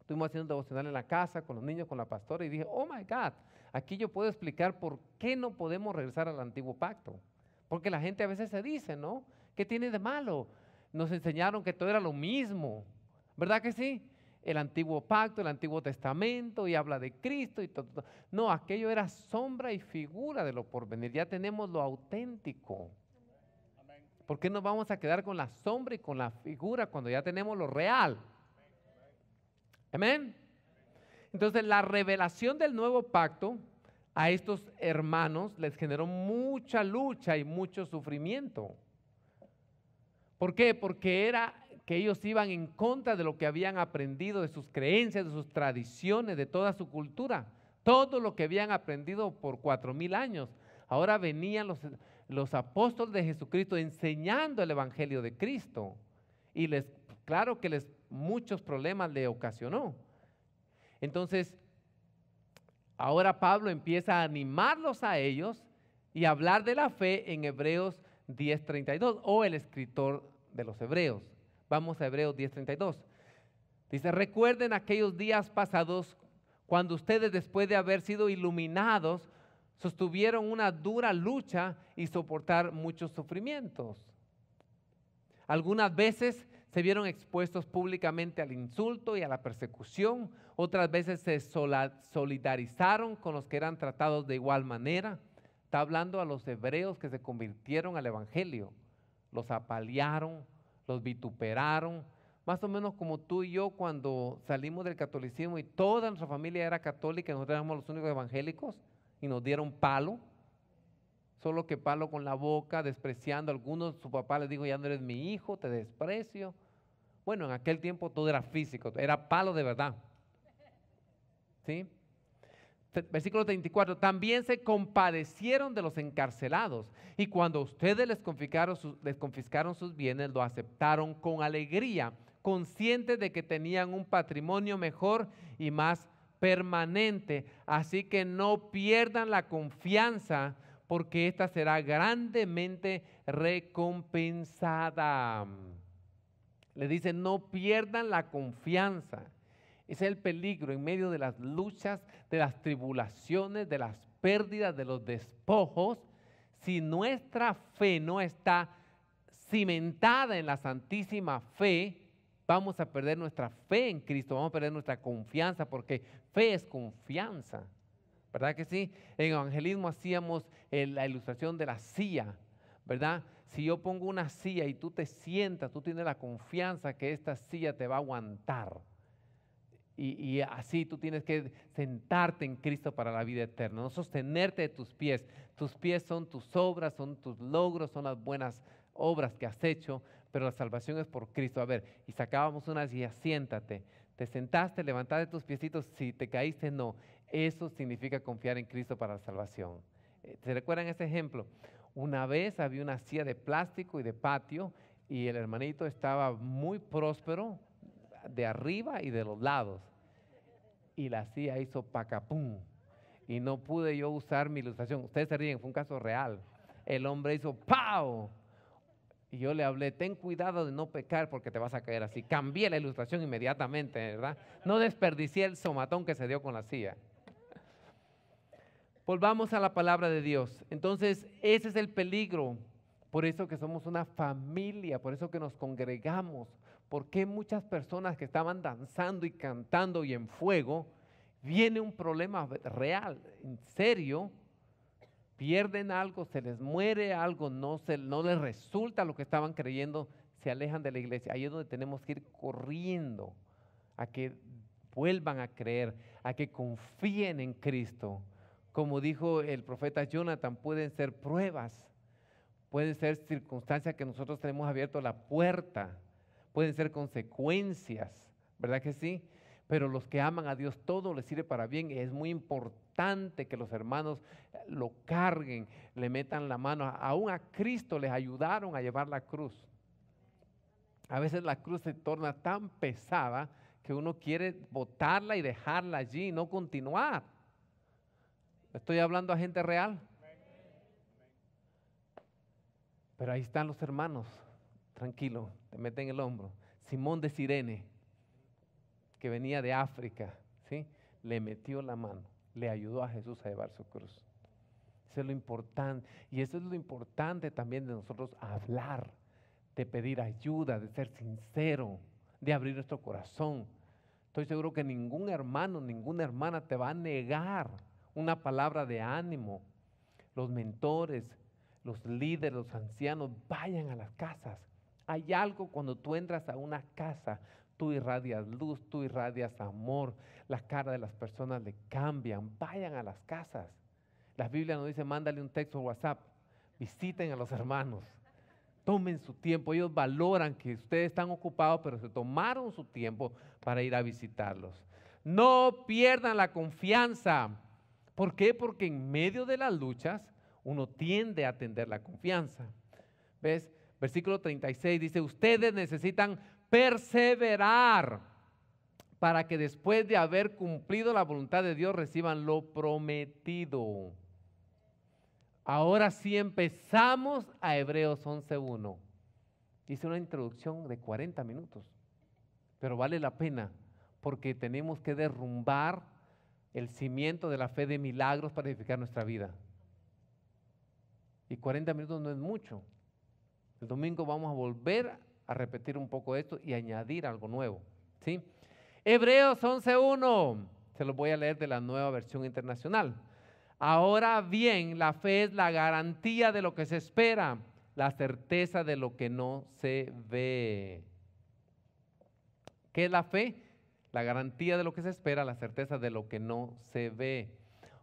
S1: Estuvimos haciendo un devocional en la casa con los niños, con la pastora y dije, oh my God, aquí yo puedo explicar por qué no podemos regresar al antiguo pacto. Porque la gente a veces se dice, ¿no? ¿Qué tiene de malo? Nos enseñaron que todo era lo mismo. ¿Verdad que sí? el antiguo pacto, el antiguo testamento y habla de Cristo y todo. No, aquello era sombra y figura de lo porvenir. Ya tenemos lo auténtico. ¿Por qué nos vamos a quedar con la sombra y con la figura cuando ya tenemos lo real? Amén. Entonces la revelación del nuevo pacto a estos hermanos les generó mucha lucha y mucho sufrimiento. ¿Por qué? Porque era que ellos iban en contra de lo que habían aprendido, de sus creencias, de sus tradiciones, de toda su cultura, todo lo que habían aprendido por cuatro mil años. Ahora venían los, los apóstoles de Jesucristo enseñando el Evangelio de Cristo. Y les, claro que les muchos problemas le ocasionó. Entonces, ahora Pablo empieza a animarlos a ellos y hablar de la fe en Hebreos 10:32 o el escritor de los Hebreos. Vamos a Hebreos 10:32. Dice, recuerden aquellos días pasados cuando ustedes después de haber sido iluminados, sostuvieron una dura lucha y soportar muchos sufrimientos. Algunas veces se vieron expuestos públicamente al insulto y a la persecución, otras veces se solidarizaron con los que eran tratados de igual manera. Está hablando a los hebreos que se convirtieron al Evangelio, los apalearon, los vituperaron, más o menos como tú y yo cuando salimos del catolicismo y toda nuestra familia era católica, nosotros éramos los únicos evangélicos y nos dieron palo, solo que palo con la boca, despreciando a algunos, su papá les dijo, ya no eres mi hijo, te desprecio. Bueno, en aquel tiempo todo era físico, era palo de verdad. ¿Sí? versículo 34, también se compadecieron de los encarcelados y cuando ustedes les confiscaron, sus, les confiscaron sus bienes, lo aceptaron con alegría, conscientes de que tenían un patrimonio mejor y más permanente. Así que no pierdan la confianza porque ésta será grandemente recompensada. Le dice, no pierdan la confianza es el peligro en medio de las luchas, de las tribulaciones, de las pérdidas, de los despojos. Si nuestra fe no está cimentada en la santísima fe, vamos a perder nuestra fe en Cristo, vamos a perder nuestra confianza, porque fe es confianza. ¿Verdad que sí? En evangelismo hacíamos eh, la ilustración de la silla, ¿verdad? Si yo pongo una silla y tú te sientas, tú tienes la confianza que esta silla te va a aguantar y, así tú tienes que sentarte en Cristo para la vida eterna, no sostenerte de tus pies. Tus pies son tus obras, son tus logros, son las buenas obras que has hecho, pero la salvación es por Cristo. A ver, y sacábamos una silla siéntate. Te sentaste, levantaste tus piecitos, si te caíste, no. Eso significa confiar en Cristo para la salvación. Eh, ¿Se recuerdan ese ejemplo? Una vez había una silla de plástico y de patio y el hermanito estaba muy próspero de arriba y de los lados y la CIA hizo pacapum. Y no pude yo usar mi ilustración. Ustedes se ríen, fue un caso real. El hombre hizo pao, Y yo le hablé, ten cuidado de no pecar porque te vas a caer así. Cambié la ilustración inmediatamente, ¿verdad? No desperdicié el somatón que se dio con la silla. Volvamos a la palabra de Dios. Entonces, ese es el peligro. Por eso que somos una familia, por eso que nos congregamos, ¿Por qué muchas personas que estaban danzando y cantando y en fuego, viene un problema real, en serio? Pierden algo, se les muere algo, no, se, no les resulta lo que estaban creyendo, se alejan de la iglesia. Ahí es donde tenemos que ir corriendo a que vuelvan a creer, a que confíen en Cristo. Como dijo el profeta Jonathan, pueden ser pruebas, pueden ser circunstancias que nosotros tenemos abierto la puerta pueden ser consecuencias, ¿verdad que sí? Pero los que aman a Dios todo les sirve para bien. Es muy importante que los hermanos eh, lo carguen, le metan la mano. Aún a Cristo les ayudaron a llevar la cruz. A veces la cruz se torna tan pesada que uno quiere botarla y dejarla allí no continuar. Estoy hablando a gente real. Pero ahí están los hermanos tranquilo, te mete en el hombro. Simón de Sirene, que venía de África, ¿sí? le metió la mano, le ayudó a Jesús a llevar su cruz. Eso es lo importante. Y eso es lo importante también de nosotros hablar, de pedir ayuda, de ser sincero, de abrir nuestro corazón. Estoy seguro que ningún hermano, ninguna hermana te va a negar una palabra de ánimo. Los mentores, los líderes, los ancianos, vayan a las casas, hay algo cuando tú entras a una casa, tú irradias luz, tú irradias amor, la cara de las personas le cambian, vayan a las casas. La Biblia nos dice, mándale un texto o WhatsApp, visiten a los hermanos, tomen su tiempo, ellos valoran que ustedes están ocupados, pero se tomaron su tiempo para ir a visitarlos. No pierdan la confianza. ¿Por qué? Porque en medio de las luchas uno tiende a atender la confianza. ¿Ves? versículo 36, dice, ustedes necesitan perseverar para que después de haber cumplido la voluntad de Dios reciban lo prometido. Ahora sí empezamos a Hebreos 11.1. Hice una introducción de 40 minutos, pero vale la pena porque tenemos que derrumbar el cimiento de la fe de milagros para edificar nuestra vida. Y 40 minutos no es mucho. El domingo vamos a volver a repetir un poco esto y añadir algo nuevo. ¿sí? Hebreos 11.1, se los voy a leer de la nueva versión internacional. Ahora bien, la fe es la garantía de lo que se espera, la certeza de lo que no se ve. ¿Qué es la fe? La garantía de lo que se espera, la certeza de lo que no se ve.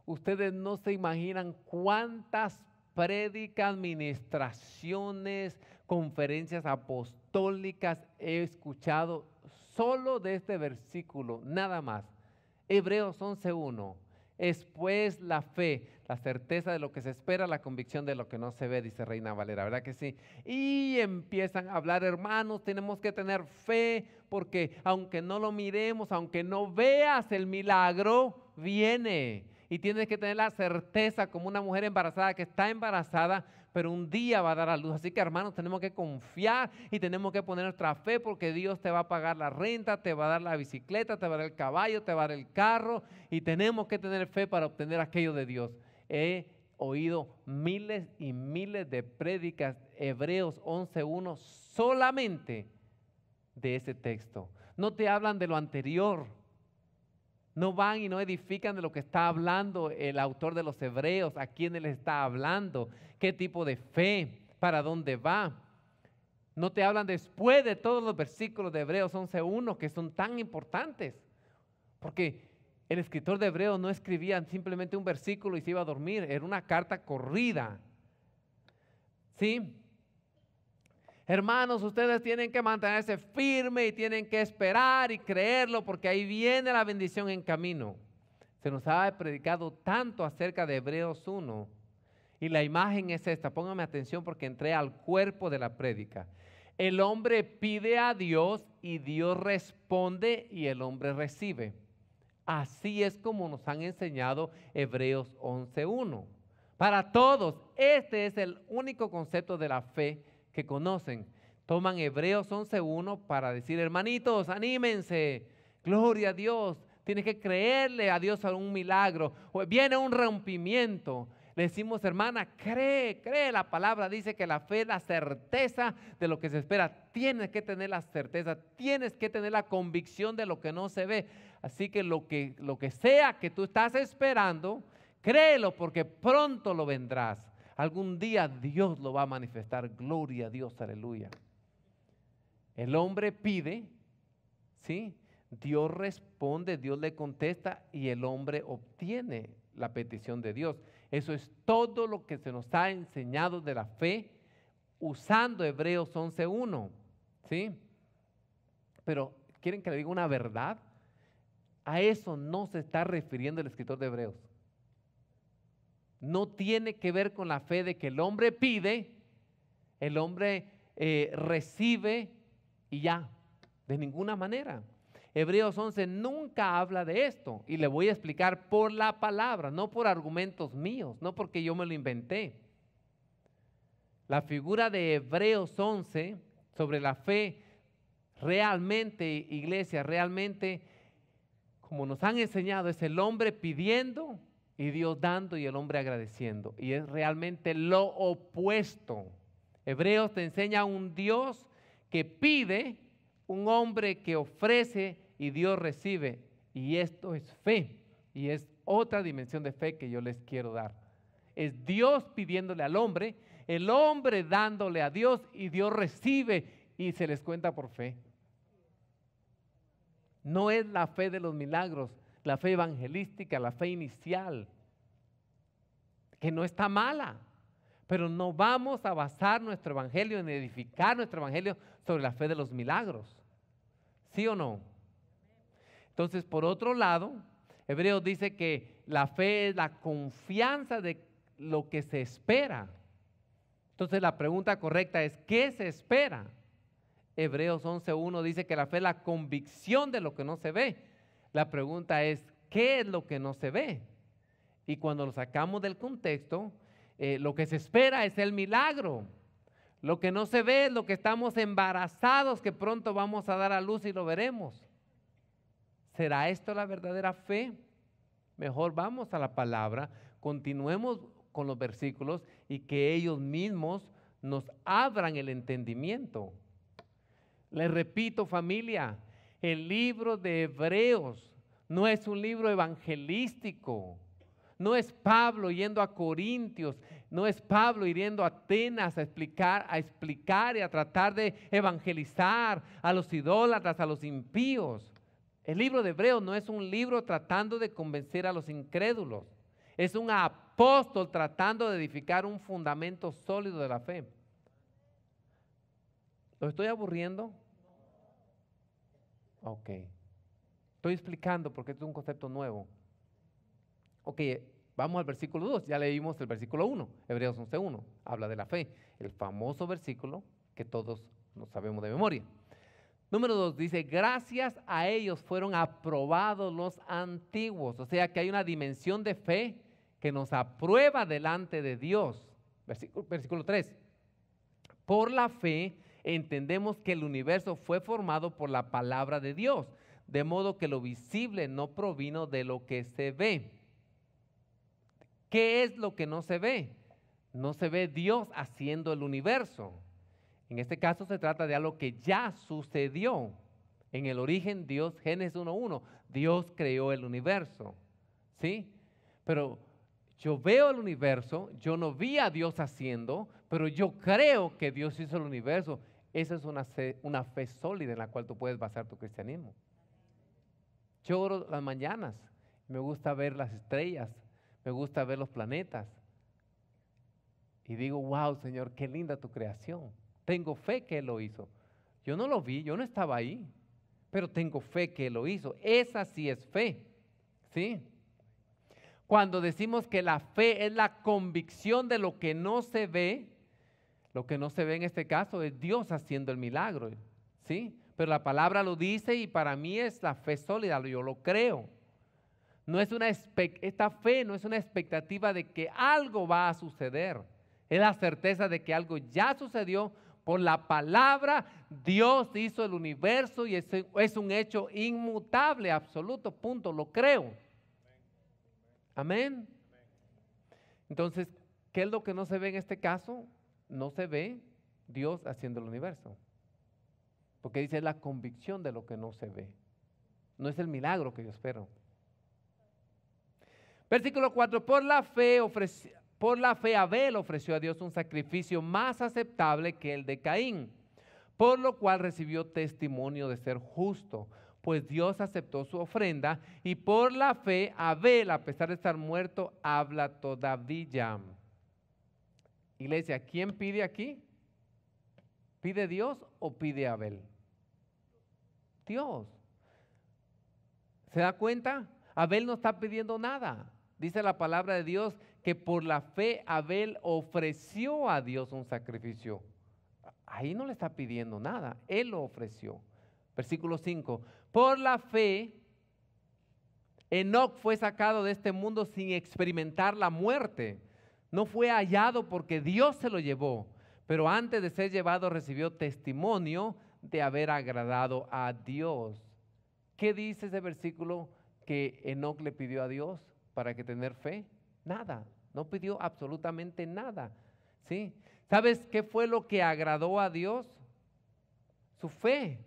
S1: Ustedes no se imaginan cuántas prédicas, administraciones, conferencias apostólicas he escuchado solo de este versículo, nada más. Hebreos 11.1. Es pues la fe, la certeza de lo que se espera, la convicción de lo que no se ve, dice Reina Valera, ¿verdad que sí? Y empiezan a hablar, hermanos, tenemos que tener fe, porque aunque no lo miremos, aunque no veas el milagro, viene y tienes que tener la certeza como una mujer embarazada que está embarazada, pero un día va a dar a luz. Así que hermanos, tenemos que confiar y tenemos que poner nuestra fe porque Dios te va a pagar la renta, te va a dar la bicicleta, te va a dar el caballo, te va a dar el carro. Y tenemos que tener fe para obtener aquello de Dios. He oído miles y miles de prédicas, Hebreos 11.1, solamente de ese texto. No te hablan de lo anterior no van y no edifican de lo que está hablando el autor de los hebreos, a quién él está hablando, qué tipo de fe, para dónde va. No te hablan después de todos los versículos de Hebreos 11.1 que son tan importantes. Porque el escritor de Hebreos no escribía simplemente un versículo y se iba a dormir, era una carta corrida. ¿Sí? Hermanos, ustedes tienen que mantenerse firme y tienen que esperar y creerlo porque ahí viene la bendición en camino. Se nos ha predicado tanto acerca de Hebreos 1 y la imagen es esta. Póngame atención porque entré al cuerpo de la prédica. El hombre pide a Dios y Dios responde y el hombre recibe. Así es como nos han enseñado Hebreos 11.1. Para todos, este es el único concepto de la fe que conocen. Toman Hebreos 11.1 para decir, hermanitos, anímense, gloria a Dios, tienes que creerle a Dios a un milagro, viene un rompimiento. Le decimos, hermana, cree, cree la palabra, dice que la fe es la certeza de lo que se espera. Tienes que tener la certeza, tienes que tener la convicción de lo que no se ve. Así que lo que, lo que sea que tú estás esperando, créelo porque pronto lo vendrás. Algún día Dios lo va a manifestar. Gloria a Dios, aleluya. El hombre pide, ¿sí? Dios responde, Dios le contesta y el hombre obtiene la petición de Dios. Eso es todo lo que se nos ha enseñado de la fe usando Hebreos 11.1, ¿sí? Pero, ¿quieren que le diga una verdad? A eso no se está refiriendo el escritor de Hebreos no tiene que ver con la fe de que el hombre pide, el hombre eh, recibe y ya, de ninguna manera. Hebreos 11 nunca habla de esto y le voy a explicar por la palabra, no por argumentos míos, no porque yo me lo inventé. La figura de Hebreos 11 sobre la fe realmente, iglesia, realmente, como nos han enseñado, es el hombre pidiendo, y Dios dando y el hombre agradeciendo. Y es realmente lo opuesto. Hebreos te enseña un Dios que pide, un hombre que ofrece y Dios recibe. Y esto es fe. Y es otra dimensión de fe que yo les quiero dar. Es Dios pidiéndole al hombre, el hombre dándole a Dios y Dios recibe y se les cuenta por fe. No es la fe de los milagros, la fe evangelística, la fe inicial, que no está mala, pero no vamos a basar nuestro evangelio en edificar nuestro evangelio sobre la fe de los milagros. ¿Sí o no? Entonces, por otro lado, Hebreos dice que la fe es la confianza de lo que se espera. Entonces, la pregunta correcta es, ¿qué se espera? Hebreos 11.1 dice que la fe es la convicción de lo que no se ve la pregunta es, ¿qué es lo que no se ve? Y cuando lo sacamos del contexto, eh, lo que se espera es el milagro. Lo que no se ve es lo que estamos embarazados, que pronto vamos a dar a luz y lo veremos. ¿Será esto la verdadera fe? Mejor vamos a la palabra, continuemos con los versículos y que ellos mismos nos abran el entendimiento. Les repito, familia, el libro de Hebreos no es un libro evangelístico. No es Pablo yendo a Corintios, no es Pablo yendo a Atenas a explicar, a explicar y a tratar de evangelizar a los idólatras, a los impíos. El libro de Hebreos no es un libro tratando de convencer a los incrédulos. Es un apóstol tratando de edificar un fundamento sólido de la fe. ¿Lo estoy aburriendo? Ok. Estoy explicando porque es un concepto nuevo. Ok, vamos al versículo 2. Ya leímos el versículo 1, Hebreos 11.1. Habla de la fe, el famoso versículo que todos nos sabemos de memoria. Número 2 dice, gracias a ellos fueron aprobados los antiguos. O sea que hay una dimensión de fe que nos aprueba delante de Dios. Versículo 3. Por la fe entendemos que el universo fue formado por la palabra de Dios, de modo que lo visible no provino de lo que se ve. ¿Qué es lo que no se ve? No se ve Dios haciendo el universo. En este caso se trata de algo que ya sucedió. En el origen, Dios, Génesis 1.1, Dios creó el universo. ¿Sí? Pero yo veo el universo, yo no vi a Dios haciendo, pero yo creo que Dios hizo el universo esa es una fe, sólida en la cual tú puedes basar tu cristianismo. Yo oro las mañanas, me gusta ver las estrellas, me gusta ver los planetas. Y digo, wow, Señor, qué linda tu creación. Tengo fe que Él lo hizo. Yo no lo vi, yo no estaba ahí, pero tengo fe que Él lo hizo. Esa sí es fe. ¿Sí? Cuando decimos que la fe es la convicción de lo que no se ve, lo que no se ve en este caso es Dios haciendo el milagro, ¿sí? Pero la palabra lo dice y para mí es la fe sólida, yo lo creo. No es una esta fe no es una expectativa de que algo va a suceder. Es la certeza de que algo ya sucedió por la palabra. Dios hizo el universo y es, es un hecho inmutable, absoluto, punto, lo creo. Amén. Entonces, ¿qué es lo que no se ve en este caso? no se ve Dios haciendo el universo. Porque dice la convicción de lo que no se ve. No es el milagro que yo espero. Versículo 4, por la fe por la fe Abel ofreció a Dios un sacrificio más aceptable que el de Caín, por lo cual recibió testimonio de ser justo, pues Dios aceptó su ofrenda y por la fe Abel, a pesar de estar muerto, habla todavía. Iglesia, ¿quién pide aquí? ¿Pide Dios o pide Abel? Dios. ¿Se da cuenta? Abel no está pidiendo nada. Dice la palabra de Dios que por la fe Abel ofreció a Dios un sacrificio. Ahí no le está pidiendo nada, él lo ofreció. Versículo 5. Por la fe, Enoch fue sacado de este mundo sin experimentar la muerte. No fue hallado porque Dios se lo llevó, pero antes de ser llevado recibió testimonio de haber agradado a Dios. ¿Qué dice ese versículo que Enoch le pidió a Dios para que tener fe? Nada, no pidió absolutamente nada. ¿Sí? ¿Sabes qué fue lo que agradó a Dios? Su fe.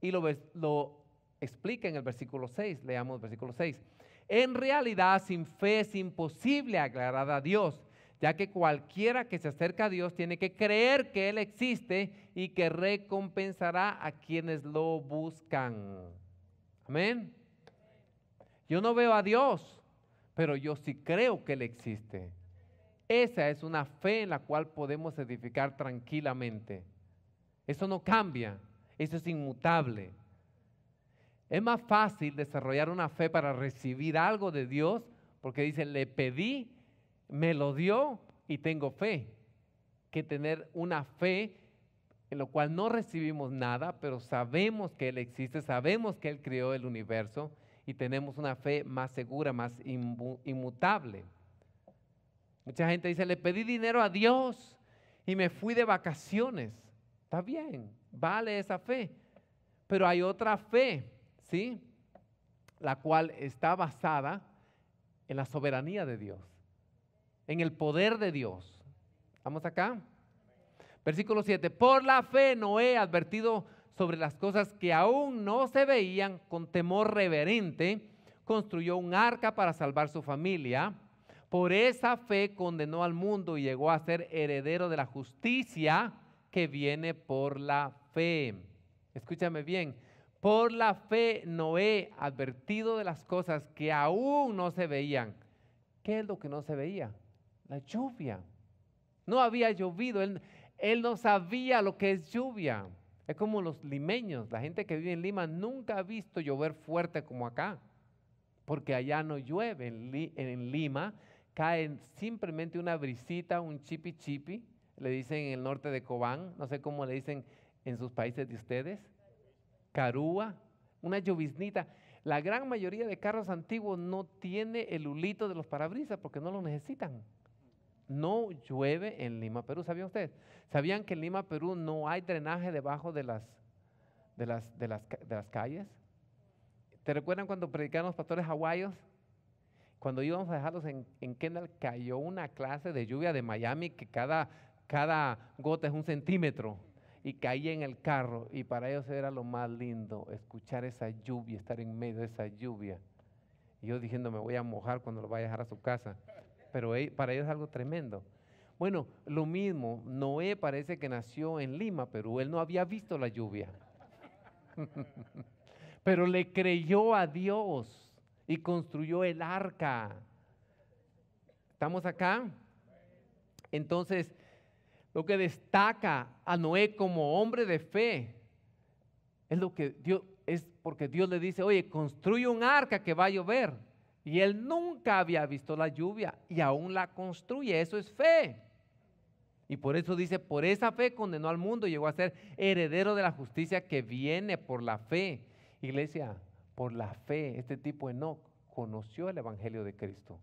S1: Y lo, lo explica en el versículo 6, leamos el versículo 6. En realidad, sin fe es imposible aclarar a Dios, ya que cualquiera que se acerca a Dios tiene que creer que Él existe y que recompensará a quienes lo buscan. Amén. Yo no veo a Dios, pero yo sí creo que Él existe. Esa es una fe en la cual podemos edificar tranquilamente. Eso no cambia, eso es inmutable. Es más fácil desarrollar una fe para recibir algo de Dios porque dice: le pedí, me lo dio y tengo fe, que tener una fe en lo cual no recibimos nada, pero sabemos que Él existe, sabemos que Él creó el universo y tenemos una fe más segura, más inmutable. Mucha gente dice, le pedí dinero a Dios y me fui de vacaciones. Está bien, vale esa fe, pero hay otra fe la cual está basada en la soberanía de Dios, en el poder de Dios. ¿Vamos acá? Versículo 7. Por la fe Noé, advertido sobre las cosas que aún no se veían, con temor reverente, construyó un arca para salvar su familia. Por esa fe condenó al mundo y llegó a ser heredero de la justicia que viene por la fe. Escúchame bien, por la fe Noé, advertido de las cosas que aún no se veían. ¿Qué es lo que no se veía? La lluvia. No había llovido, él, no sabía lo que es lluvia. Es como los limeños, la gente que vive en Lima nunca ha visto llover fuerte como acá, porque allá no llueve. En, en Lima cae simplemente una brisita, un chipi chipi, le dicen en el norte de Cobán, no sé cómo le dicen en sus países de ustedes, carúa, una lloviznita. La gran mayoría de carros antiguos no tiene el ulito de los parabrisas porque no lo necesitan. No llueve en Lima, Perú. ¿Sabían ustedes? ¿Sabían que en Lima, Perú no hay drenaje debajo de las, de las, de las, de las calles? ¿Te recuerdan cuando predicaron los pastores hawaios? Cuando íbamos a dejarlos en, en Kendall, cayó una clase de lluvia de Miami que cada, cada gota es un centímetro y caí en el carro y para ellos era lo más lindo, escuchar esa lluvia, estar en medio de esa lluvia. Y yo diciendo, me voy a mojar cuando lo vaya a dejar a su casa. Pero e, para ellos es algo tremendo. Bueno, lo mismo, Noé parece que nació en Lima, pero él no había visto la lluvia. Pero le creyó a Dios y construyó el arca. ¿Estamos acá? Entonces, lo que destaca a Noé como hombre de fe es lo que Dios es porque Dios le dice, "Oye, construye un arca que va a llover." Y él nunca había visto la lluvia y aún la construye, eso es fe. Y por eso dice, por esa fe condenó al mundo y llegó a ser heredero de la justicia que viene por la fe. Iglesia, por la fe, este tipo Enoch conoció el Evangelio de Cristo,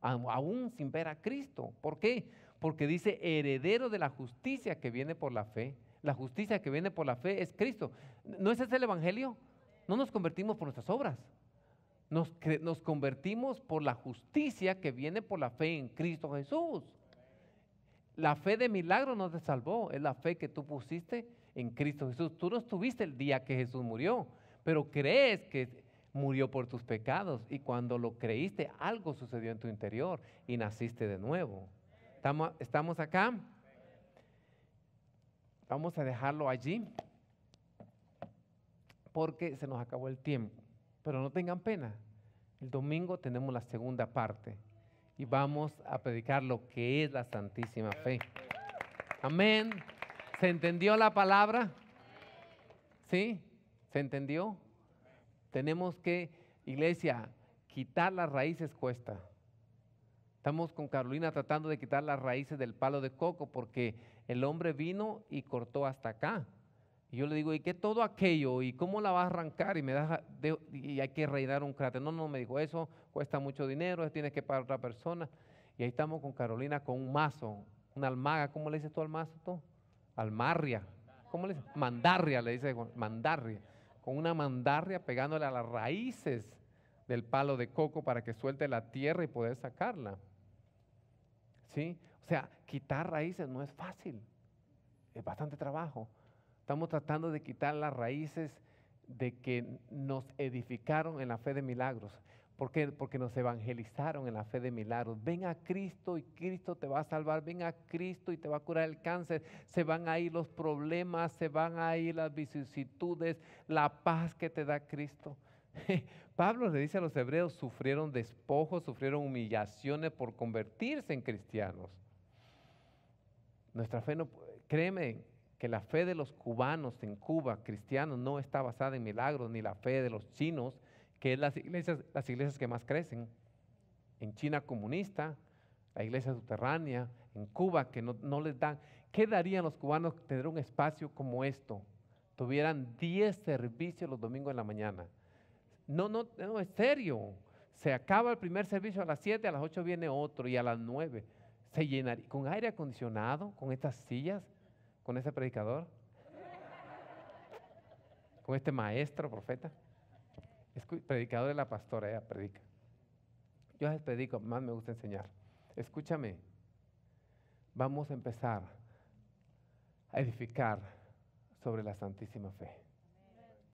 S1: aún sin ver a Cristo. ¿Por qué? porque dice heredero de la justicia que viene por la fe. La justicia que viene por la fe es Cristo. ¿No ese es el Evangelio? No nos convertimos por nuestras obras. Nos, convertimos por la justicia que viene por la fe en Cristo Jesús. La fe de milagro no te salvó, es la fe que tú pusiste en Cristo Jesús. Tú no estuviste el día que Jesús murió, pero crees que murió por tus pecados y cuando lo creíste algo sucedió en tu interior y naciste de nuevo. ¿Estamos, acá? Vamos a dejarlo allí porque se nos acabó el tiempo. Pero no tengan pena. El domingo tenemos la segunda parte y vamos a predicar lo que es la Santísima Fe. Amén. ¿Se entendió la palabra? ¿Sí? ¿Se entendió? Tenemos que, iglesia, quitar las raíces cuesta. Estamos con Carolina tratando de quitar las raíces del palo de coco porque el hombre vino y cortó hasta acá. Y yo le digo, ¿y qué todo aquello? ¿Y cómo la vas a arrancar? Y me das, y hay que reinar un cráter. No, no, me dijo, eso cuesta mucho dinero, tienes que pagar a otra persona. Y ahí estamos con Carolina con un mazo, una almaga, ¿cómo le dices tú al mazo? Tú? Almarria. ¿Cómo le dices? Mandarria, le dice mandarria. Con una mandarria pegándole a las raíces del palo de coco para que suelte la tierra y poder sacarla. ¿sí? O sea, quitar raíces no es fácil, es bastante trabajo. Estamos tratando de quitar las raíces de que nos edificaron en la fe de milagros. ¿Por qué? Porque nos evangelizaron en la fe de milagros. Ven a Cristo y Cristo te va a salvar. Ven a Cristo y te va a curar el cáncer. Se van ahí los problemas, se van ahí las vicisitudes, la paz que te da Cristo. Pablo le dice a los hebreos, sufrieron despojos, sufrieron humillaciones por convertirse en cristianos. Nuestra fe no, créeme que la fe de los cubanos en Cuba, cristianos, no está basada en milagros, ni la fe de los chinos, que es las iglesias, las iglesias que más crecen. En China comunista, la iglesia subterránea, en Cuba, que no, les dan. ¿Qué darían los cubanos tener un espacio como esto? Tuvieran 10 servicios los domingos en la mañana no, no, no, es serio. Se acaba el primer servicio a las 7, a las 8 viene otro y a las 9 se llenaría. Con aire acondicionado, con estas sillas, con ese predicador, con este maestro, profeta. predicador de la pastora, ella predica. Yo les predico, más me gusta enseñar. Escúchame, vamos a empezar a edificar sobre la Santísima Fe.